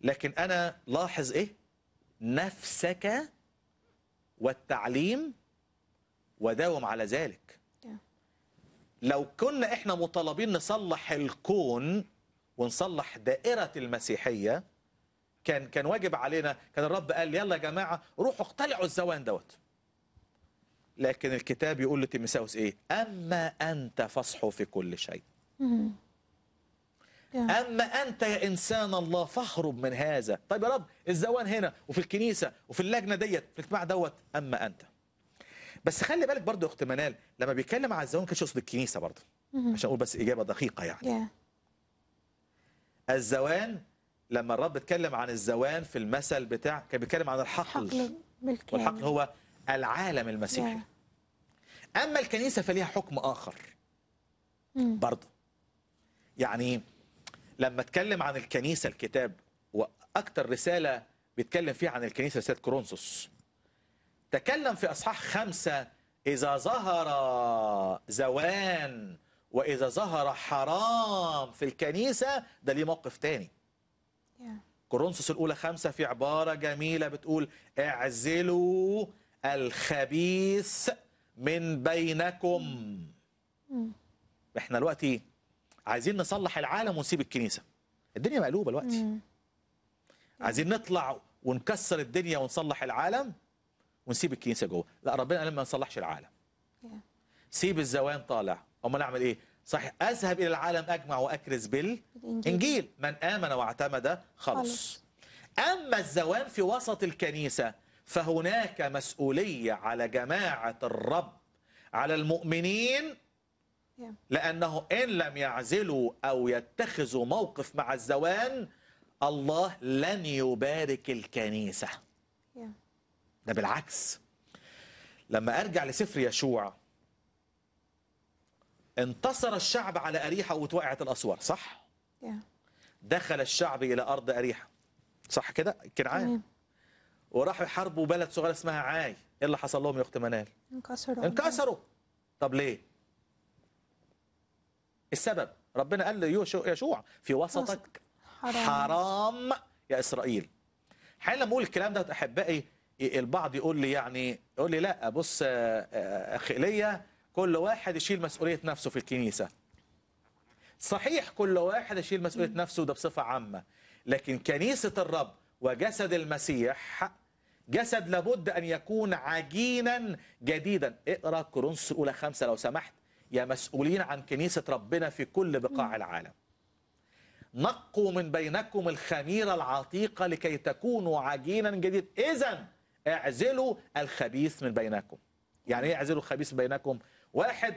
لكن أنا لاحظ إيه؟ نفسك والتعليم وداوم على ذلك لو كنا إحنا مطالبين نصلح الكون ونصلح دائرة المسيحية كان كان واجب علينا كان الرب قال يلا يا جماعة روحوا اقتلعوا الزوان دوت لكن الكتاب يقول لتيمساوس ايه اما انت فاصحو في كل شيء اما انت يا انسان الله فاهرب من هذا طيب يا رب الزوان هنا وفي الكنيسه وفي اللجنه ديت في الاجتماع دوت اما انت بس خلي بالك برضه يا اخت منال لما بيتكلم على الزوان كانش يقصد الكنيسه برضه عشان اقول بس اجابه دقيقه يعني الزوان لما الرب اتكلم عن الزوان في المثل بتاع كان بيتكلم عن الحقل, الحقل والحقل هو العالم المسيحي نعم. أما الكنيسة فليها حكم آخر برضه يعني لما اتكلم عن الكنيسة الكتاب وأكتر رسالة بيتكلم فيها عن الكنيسة رسالة كورنثوس تكلم في أصحاح خمسة إذا ظهر زوان وإذا ظهر حرام في الكنيسة ده ليه موقف تاني كورنثوس الأولى خمسة في عبارة جميلة بتقول اعزلوا الخبيث من بينكم احنا دلوقتي عايزين نصلح العالم ونسيب الكنيسه الدنيا مقلوبه دلوقتي عايزين نطلع ونكسر الدنيا ونصلح العالم ونسيب الكنيسه جوه لا ربنا قال ما نصلحش العالم سيب الزوان طالع امال اعمل ايه صحيح اذهب الى العالم اجمع واكرز بالانجيل من امن واعتمد خلص. خلص اما الزوان في وسط الكنيسه فهناك مسؤولية على جماعة الرب على المؤمنين لأنه إن لم يعزلوا أو يتخذوا موقف مع الزوان الله لن يبارك الكنيسة ده بالعكس لما أرجع لسفر يشوع انتصر الشعب على أريحة واتوقعت الأسوار صح؟ دخل الشعب إلى أرض أريحة صح كده؟ كنعان وراحوا يحاربوا بلد صغيره اسمها عاي ايه اللي حصل لهم يا اخت منال انكسروا انكسروا طب ليه السبب ربنا قال يشوع في وسطك حرام. يا اسرائيل حين لما اقول الكلام ده احبائي البعض يقول لي يعني يقول لي لا بص آه، آه، اخي كل واحد يشيل مسؤوليه نفسه في الكنيسه صحيح كل واحد يشيل مسؤوليه نفسه ده بصفه عامه لكن كنيسه الرب وجسد المسيح جسد لابد أن يكون عجينا جديدا اقرأ كورنثوس الأولى خمسة لو سمحت يا مسؤولين عن كنيسة ربنا في كل بقاع العالم نقوا من بينكم الخميرة العتيقة لكي تكونوا عجينا جديد إذا اعزلوا الخبيث من بينكم يعني ايه اعزلوا الخبيث من بينكم واحد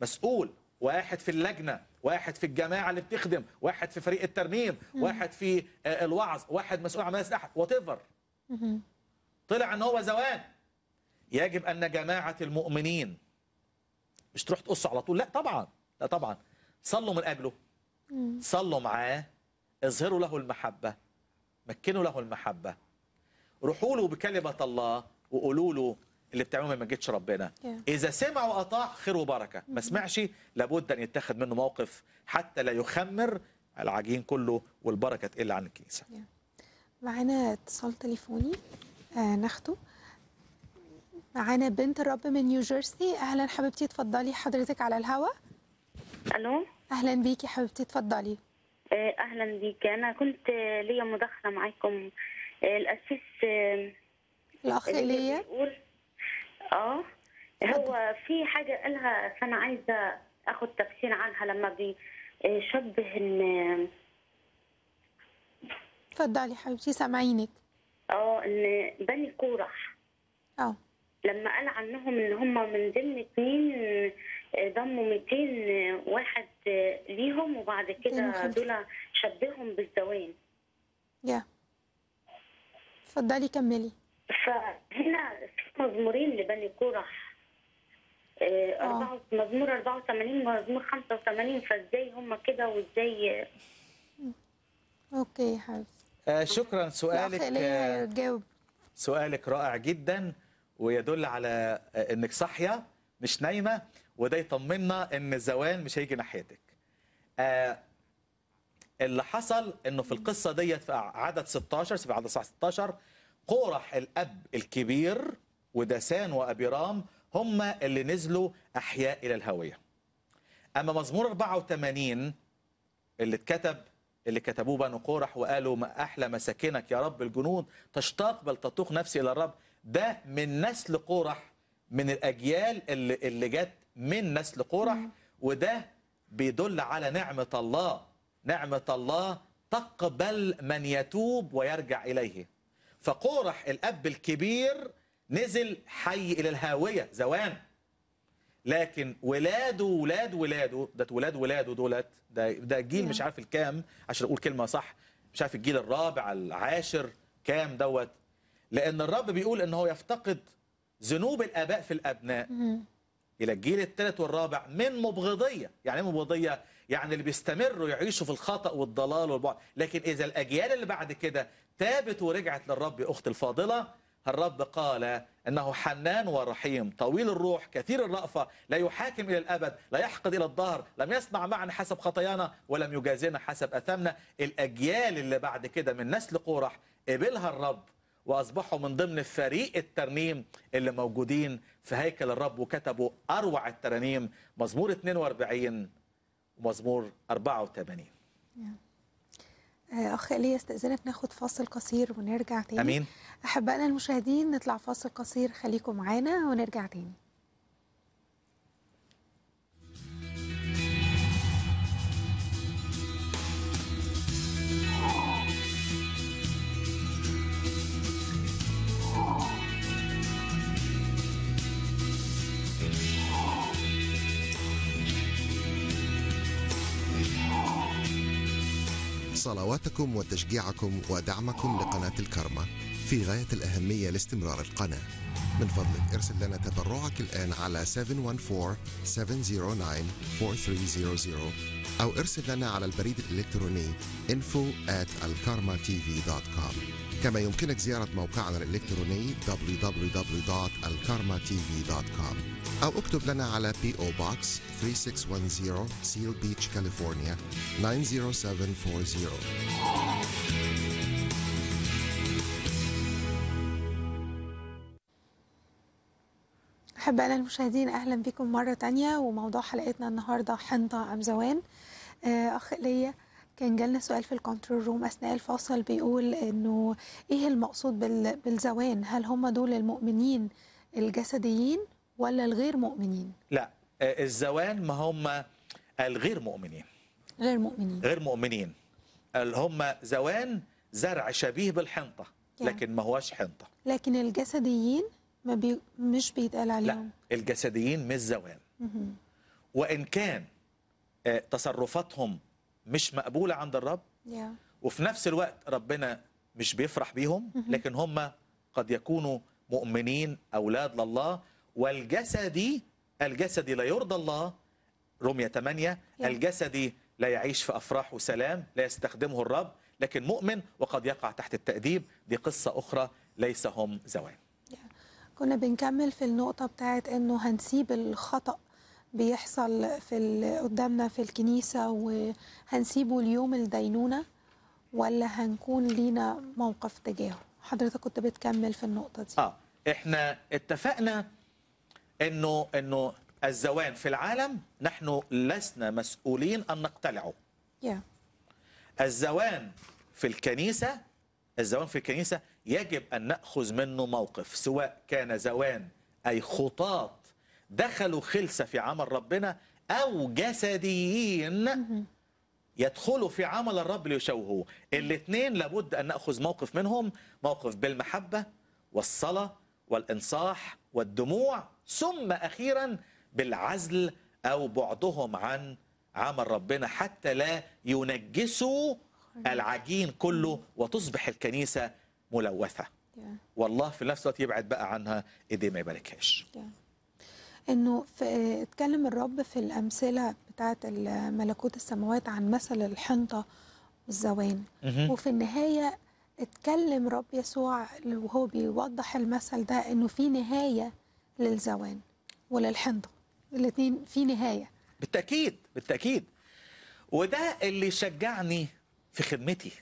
مسؤول واحد في اللجنة واحد في الجماعة اللي بتخدم واحد في فريق الترنيم واحد في آه، الوعظ واحد مسؤول عن مدارس الأحد وات ايفر طلع ان هو زواج يجب ان جماعه المؤمنين مش تروح تقص على طول لا طبعا لا طبعا صلوا من اجله صلوا معاه اظهروا له المحبه مكنوا له المحبه روحوا له بكلمه الله وقولوا له اللي بتعمله ما يمجدش ربنا اذا سمع واطاع خير وبركه ما سمعش لابد ان يتخذ منه موقف حتى لا يخمر العجين كله والبركه تقل عن الكنيسه معانا اتصال تليفوني آه، ناخده معانا بنت الرب من نيوجيرسي اهلا حبيبتي اتفضلي حضرتك على الهوا الو اهلا بيكي حبيبتي اتفضلي آه، اهلا بيك انا كنت آه، ليا مداخله معاكم الاسيس الاخ ليا اه هو في حاجه قالها فانا عايزه اخد تفسير عنها لما بيشبه ان اتفضلي حبيبتي سامعينك اه ان بني كورح اه لما قال عنهم ان هم من ضمن اتنين آه، ضموا 200 آه، واحد آه، ليهم وبعد كده دول شبههم بالزوان يا اتفضلي كملي فهنا مزمورين لبني كورح آه. مزمور 84 ومزمور 85 فازاي هم كده وازاي اوكي يا حبيبتي آه، شكرا سؤالك آه، سؤالك رائع جدا ويدل على آه، انك صاحيه مش نايمه وده يطمنا ان الزوال مش هيجي ناحيتك آه اللي حصل انه في القصه ديت في عدد 16 في عدد 16 قورح الاب الكبير ودسان وابيرام هم اللي نزلوا احياء الى الهويه اما مزمور 84 اللي اتكتب اللي كتبوه بنو قرح وقالوا ما أحلى مساكنك يا رب الجنود تشتاق بل تطوق نفسي إلى الرب ده من نسل قرح من الأجيال اللي, اللي جت من نسل قرح وده بيدل على نعمة الله نعمة الله تقبل من يتوب ويرجع إليه فقرح الأب الكبير نزل حي إلى الهاوية زوان لكن ولاده ولاد ولاده ده ولاد ولاده دولت ده ده جيل مش نعم. عارف الكام عشان اقول كلمه صح مش عارف الجيل الرابع العاشر كام دوت لان الرب بيقول ان هو يفتقد ذنوب الاباء في الابناء الى الجيل الثالث والرابع من مبغضيه يعني ايه مبغضيه يعني اللي بيستمروا يعيشوا في الخطا والضلال والبعد لكن اذا الاجيال اللي بعد كده تابت ورجعت للرب يا اختي الفاضله الرب قال انه حنان ورحيم طويل الروح كثير الرأفة لا يحاكم الى الابد لا يحقد الى الظهر لم يصنع معنا حسب خطايانا ولم يجازينا حسب اثامنا الاجيال اللي بعد كده من نسل قورح قبلها الرب واصبحوا من ضمن فريق الترنيم اللي موجودين في هيكل الرب وكتبوا اروع الترانيم مزمور 42 ومزمور 84 آه، اخ لي استاذنك ناخد فاصل قصير ونرجع تاني امين احبائنا المشاهدين نطلع فاصل قصير خليكم معانا ونرجع تاني صلواتكم وتشجيعكم ودعمكم لقناة الكرمة في غاية الأهمية لاستمرار القناة من فضلك ارسل لنا تبرعك الآن على 714-709-4300 أو ارسل لنا على البريد الإلكتروني info at alkarmatv.com كما يمكنك زيارة موقعنا الإلكتروني www.alkarmatv.com أو اكتب لنا على PO Box 3610 Seal Beach, California 90740 أحبائنا المشاهدين أهلا بكم مرة تانية وموضوع حلقتنا النهاردة حنطة أم زوان آه، أخ ليا كان جالنا سؤال في الكنترول روم اثناء الفاصل بيقول انه ايه المقصود بالزوان هل هم دول المؤمنين الجسديين ولا الغير مؤمنين لا الزوان ما هم الغير مؤمنين غير مؤمنين غير مؤمنين هم زوان زرع شبيه بالحنطه يعني. لكن ما هواش حنطه لكن الجسديين ما بي... مش بيتقال عليهم لا الجسديين مش زوان وان كان آه، تصرفاتهم مش مقبوله عند الرب وفي نفس الوقت ربنا مش بيفرح بيهم لكن هم قد يكونوا مؤمنين اولاد لله والجسدي الجسدي لا يرضى الله رمية 8 الجسدي لا يعيش في افراح وسلام لا يستخدمه الرب لكن مؤمن وقد يقع تحت التأديب دي قصة أخرى ليس هم زوان كنا بنكمل في النقطة بتاعت أنه هنسيب الخطأ بيحصل في قدامنا في الكنيسة وهنسيبه اليوم الدينونة ولا هنكون لينا موقف تجاهه حضرتك كنت بتكمل في النقطة دي آه. احنا اتفقنا انه انه الزوان في العالم نحن لسنا مسؤولين ان نقتلعه yeah. الزوان في الكنيسة الزوان في الكنيسة يجب أن نأخذ منه موقف سواء كان زوان أي خطاط دخلوا خلسة في عمل ربنا أو جسديين يدخلوا في عمل الرب ليشوهوه الاثنين لابد أن نأخذ موقف منهم موقف بالمحبة والصلاة والإنصاح والدموع ثم أخيرا بالعزل أو بعدهم عن عمل ربنا حتى لا ينجسوا العجين كله وتصبح الكنيسة ملوثة والله في نفس الوقت يبعد بقى عنها ايديه ما يباركهاش انه اتكلم الرب في الامثله بتاعه ملكوت السماوات عن مثل الحنطه والزوان وفي النهايه اتكلم رب يسوع وهو بيوضح المثل ده انه في نهايه للزوان وللحنطه الاثنين في نهايه بالتاكيد بالتاكيد وده اللي شجعني في خدمتي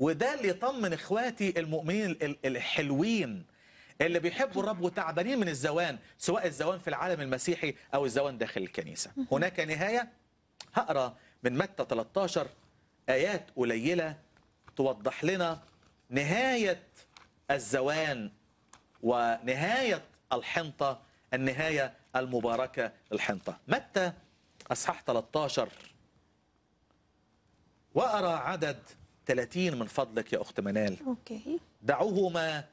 وده اللي يطمن اخواتي المؤمنين الحلوين اللي بيحبوا الرب وتعبانين من الزوان سواء الزوان في العالم المسيحي أو الزوان داخل الكنيسة هناك نهاية هقرأ من متى 13 آيات قليلة توضح لنا نهاية الزوان ونهاية الحنطة النهاية المباركة الحنطة متى أصحاح 13 وأرى عدد 30 من فضلك يا أخت منال أوكي. دعوهما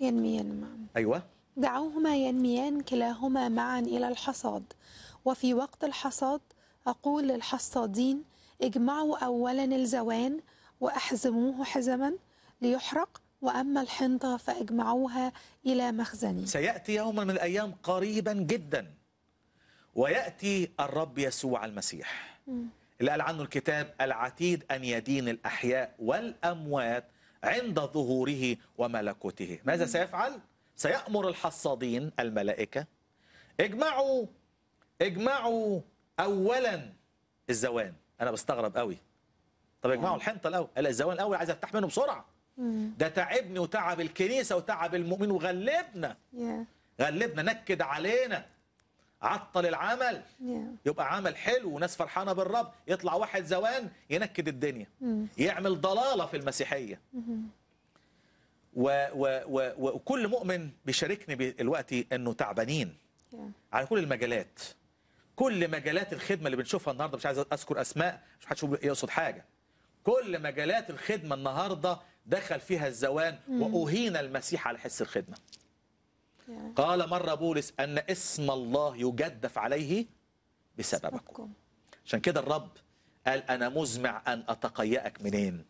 ينميان معا أيوة دعوهما ينميان كلاهما معا إلى الحصاد وفي وقت الحصاد أقول للحصادين اجمعوا أولا الزوان وأحزموه حزما ليحرق وأما الحنطة فاجمعوها إلى مخزني سيأتي يوما من الأيام قريبا جدا ويأتي الرب يسوع المسيح م. اللي قال عنه الكتاب العتيد أن يدين الأحياء والأموات عند ظهوره وملكوته ماذا سيفعل؟ سيأمر الحصادين الملائكة اجمعوا اجمعوا أولا الزوان أنا بستغرب قوي طب اجمعوا الحنطة الأول قال الزوان الأول عايز أفتح منه بسرعة ده تعبني وتعب الكنيسة وتعب المؤمن وغلبنا غلبنا نكد علينا عطل العمل يبقى عمل حلو وناس فرحانه بالرب يطلع واحد زوان ينكد الدنيا mm. يعمل ضلاله في المسيحيه mm-hmm. وكل مؤمن بيشاركني دلوقتي انه تعبانين على كل المجالات كل مجالات الخدمه اللي بنشوفها النهارده مش عايز اذكر اسماء مش حدش يقصد حاجه كل مجالات الخدمه النهارده دخل فيها الزوان mm. واهين المسيح على حس الخدمه قال مرة بولس أن اسم الله يجدف عليه بسببكم عشان كده الرب قال أنا مزمع أن أتقيأك منين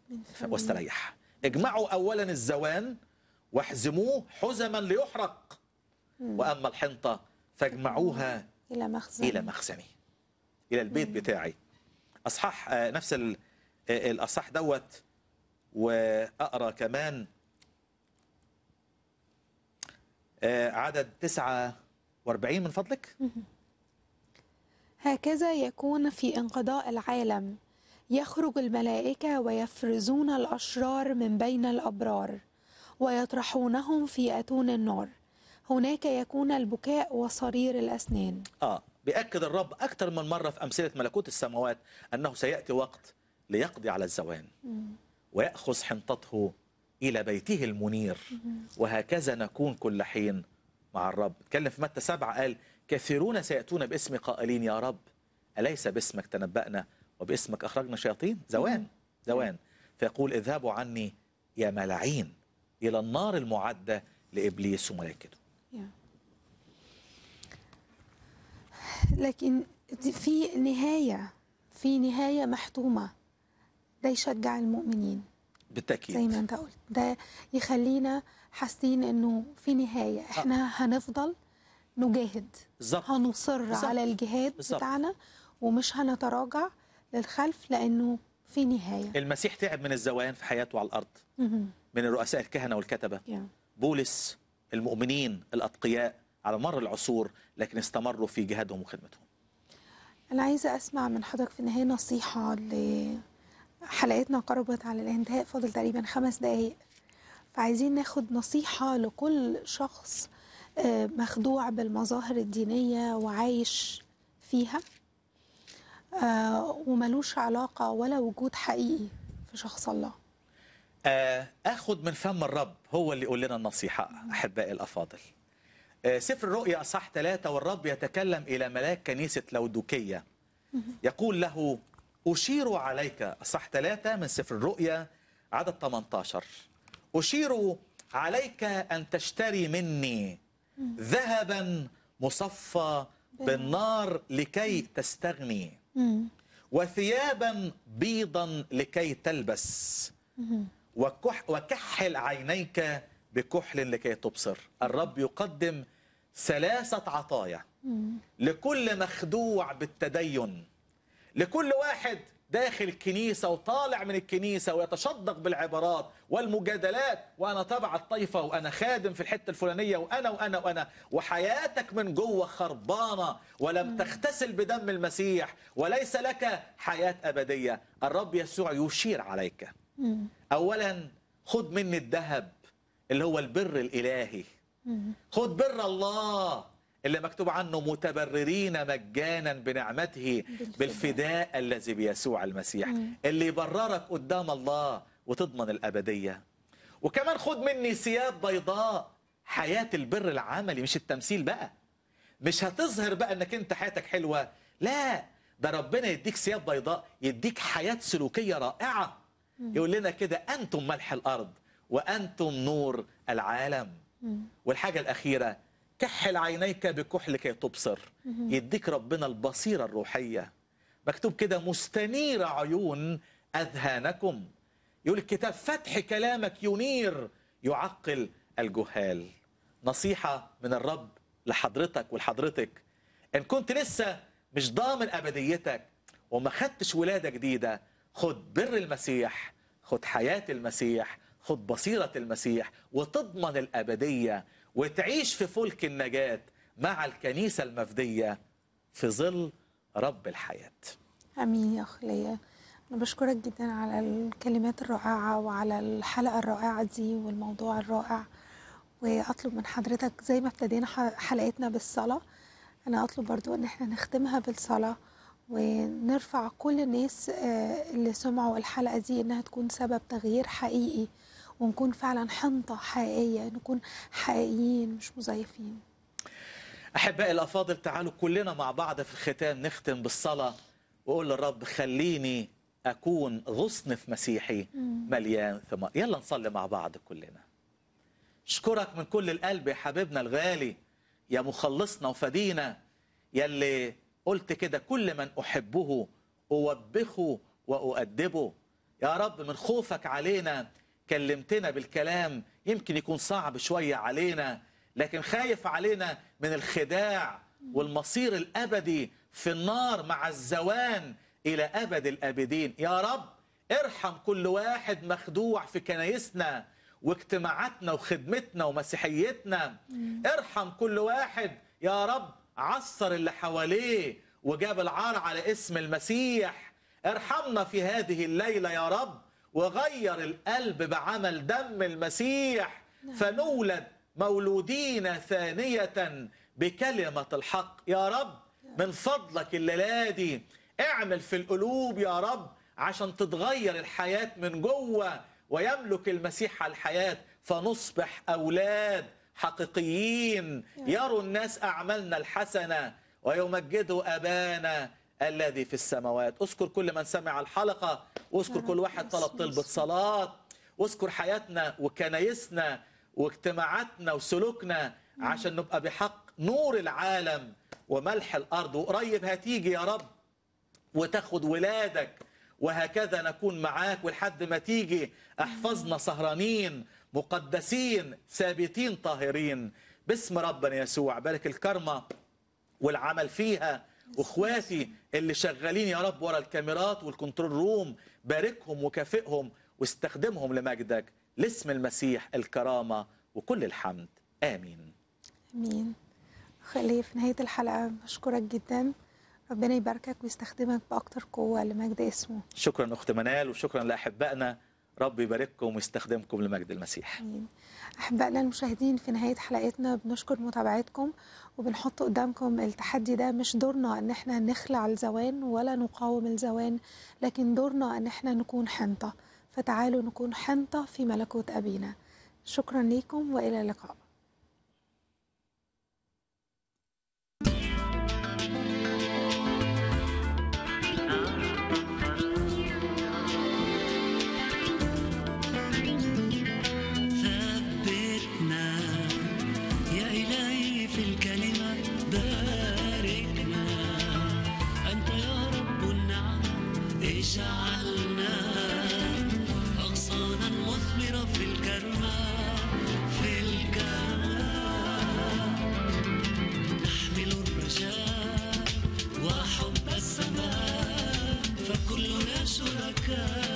واستريح اجمعوا أولا الزوان واحزموه حزما ليحرق وأما الحنطة فاجمعوها إلى مخزني إلى مخزني إلى البيت بتاعي أصحاح آه، نفس آه، الأصح دوت وأقرأ كمان آه، عدد 49 من فضلك هكذا يكون في انقضاء العالم يخرج الملائكة ويفرزون الأشرار من بين الأبرار ويطرحونهم في أتون النار هناك يكون البكاء وصرير الأسنان آه بيأكد الرب أكثر من مرة في أمثلة ملكوت السماوات أنه سيأتي وقت ليقضي على الزوان ويأخذ حنطته إلى بيته المنير وهكذا نكون كل حين مع الرب اتكلم في متى سبعة قال كثيرون سيأتون باسم قائلين يا رب أليس باسمك تنبأنا وباسمك أخرجنا شياطين زوان زوان فيقول اذهبوا عني يا ملاعين إلى النار المعدة لإبليس وملائكته لكن في نهاية في نهاية محتومة ده يشجع المؤمنين بالتاكيد زي ما انت قلت ده يخلينا حاسين انه في نهايه آه. احنا آه. هنفضل نجاهد بالظبط هنصر بالزبط. على الجهاد بالزبط. بتاعنا ومش هنتراجع للخلف لانه في نهايه المسيح تعب من الزوايا في حياته على الارض من الرؤساء الكهنه والكتبه yeah. بولس المؤمنين الاتقياء على مر العصور لكن استمروا في جهادهم وخدمتهم انا عايزه اسمع من حضرتك في النهايه نصيحه ل حلقتنا قربت على الانتهاء فاضل تقريبا خمس دقايق فعايزين ناخد نصيحة لكل شخص آه، مخدوع بالمظاهر الدينية وعايش فيها آه، وملوش علاقة ولا وجود حقيقي في شخص الله آه، اخد من فم الرب هو اللي يقول لنا النصيحه احبائي الافاضل سفر الرؤيا اصح ثلاثة والرب يتكلم الى ملاك كنيسه لودوكيه يقول له أشير عليك أصح ثلاثة من سفر الرؤيا عدد 18 أشير عليك أن تشتري مني ذهبا مصفى بالنار لكي تستغني وثيابا بيضا لكي تلبس وكحل عينيك بكحل لكي تبصر الرب يقدم ثلاثة عطايا لكل مخدوع بالتدين لكل واحد داخل الكنيسة وطالع من الكنيسة ويتشدق بالعبارات والمجادلات وأنا تبع الطائفة وأنا خادم في الحتة الفلانية وأنا وأنا وأنا وحياتك من جوه خربانة ولم تغتسل بدم المسيح وليس لك حياة أبدية الرب يسوع يشير عليك أولا خد مني الذهب اللي هو البر الإلهي خد بر الله اللي مكتوب عنه متبررين مجانا بنعمته بالفداء الذي بيسوع المسيح اللي يبررك قدام الله وتضمن الأبدية وكمان خد مني ثياب بيضاء حياة البر العملي مش التمثيل بقى مش هتظهر بقى انك انت حياتك حلوة لا ده ربنا يديك ثياب بيضاء يديك حياة سلوكية رائعة يقول لنا كده أنتم ملح الأرض وأنتم نور العالم والحاجة الأخيرة كحل عينيك بكحل كي تبصر يديك ربنا البصيرة الروحية مكتوب كده مستنير عيون أذهانكم يقول الكتاب فتح كلامك ينير يعقل الجهال نصيحة من الرب لحضرتك ولحضرتك إن كنت لسه مش ضامن أبديتك وما خدتش ولادة جديدة خد بر المسيح خد حياة المسيح خد بصيرة المسيح وتضمن الأبدية وتعيش في فلك النجاة مع الكنيسة المفدية في ظل رب الحياة أمين يا أخ ليا أنا بشكرك جدا على الكلمات الرائعة وعلى الحلقة الرائعة دي والموضوع الرائع وأطلب من حضرتك زي ما ابتدينا حلقتنا بالصلاة أنا أطلب برضو إن احنا نختمها بالصلاة ونرفع كل الناس آه، اللي سمعوا الحلقة دي إنها تكون سبب تغيير حقيقي ونكون فعلا حنطة حقيقية نكون حقيقيين مش مزيفين أحبائي الأفاضل تعالوا كلنا مع بعض في الختام نختم بالصلاة وقول للرب خليني أكون غصن في مسيحي مليان ثمار يلا نصلي مع بعض كلنا أشكرك من كل القلب يا حبيبنا الغالي يا مخلصنا وفدينا يلي قلت كده كل من أحبه أوبخه وأؤدبه يا رب من خوفك علينا كلمتنا بالكلام يمكن يكون صعب شوية علينا لكن خايف علينا من الخداع والمصير الأبدي في النار مع الزوان إلى أبد الأبدين يا رب ارحم كل واحد مخدوع في كنايسنا واجتماعاتنا وخدمتنا ومسيحيتنا ارحم كل واحد يا رب عصر اللي حواليه وجاب العار على اسم المسيح ارحمنا في هذه الليلة يا رب وغير القلب بعمل دم المسيح نعم. فنولد مولودين ثانية بكلمة الحق يا رب نعم. من فضلك الليلادي اعمل في القلوب يا رب عشان تتغير الحياة من جوه ويملك المسيح الحياة فنصبح أولاد حقيقيين نعم. يروا الناس أعمالنا الحسنة ويمجدوا أبانا الذي في السماوات اذكر كل من سمع الحلقة واذكر كل واحد طلب طلبة صلاة واذكر حياتنا وكنايسنا واجتماعاتنا وسلوكنا عشان نبقى بحق نور العالم وملح الأرض وقريب هتيجي يا رب وتاخد ولادك وهكذا نكون معاك ولحد ما تيجي احفظنا سهرانين مقدسين ثابتين طاهرين باسم ربنا يسوع بارك الكرمة والعمل فيها واخواتي اللي شغالين يا رب ورا الكاميرات والكنترول روم باركهم وكافئهم واستخدمهم لمجدك لاسم المسيح الكرامه وكل الحمد امين امين خلي في نهايه الحلقه بشكرك جدا ربنا يباركك ويستخدمك باكتر قوه لمجد اسمه شكرا اخت منال وشكرا لاحبائنا رب يبارككم ويستخدمكم لمجد المسيح امين احبائنا المشاهدين في نهايه حلقتنا بنشكر متابعتكم وبنحط قدامكم التحدي ده مش دورنا ان احنا نخلع الزوان ولا نقاوم الزوان لكن دورنا ان احنا نكون حنطة فتعالوا نكون حنطة في ملكوت أبينا شكرا لكم وإلى اللقاء good.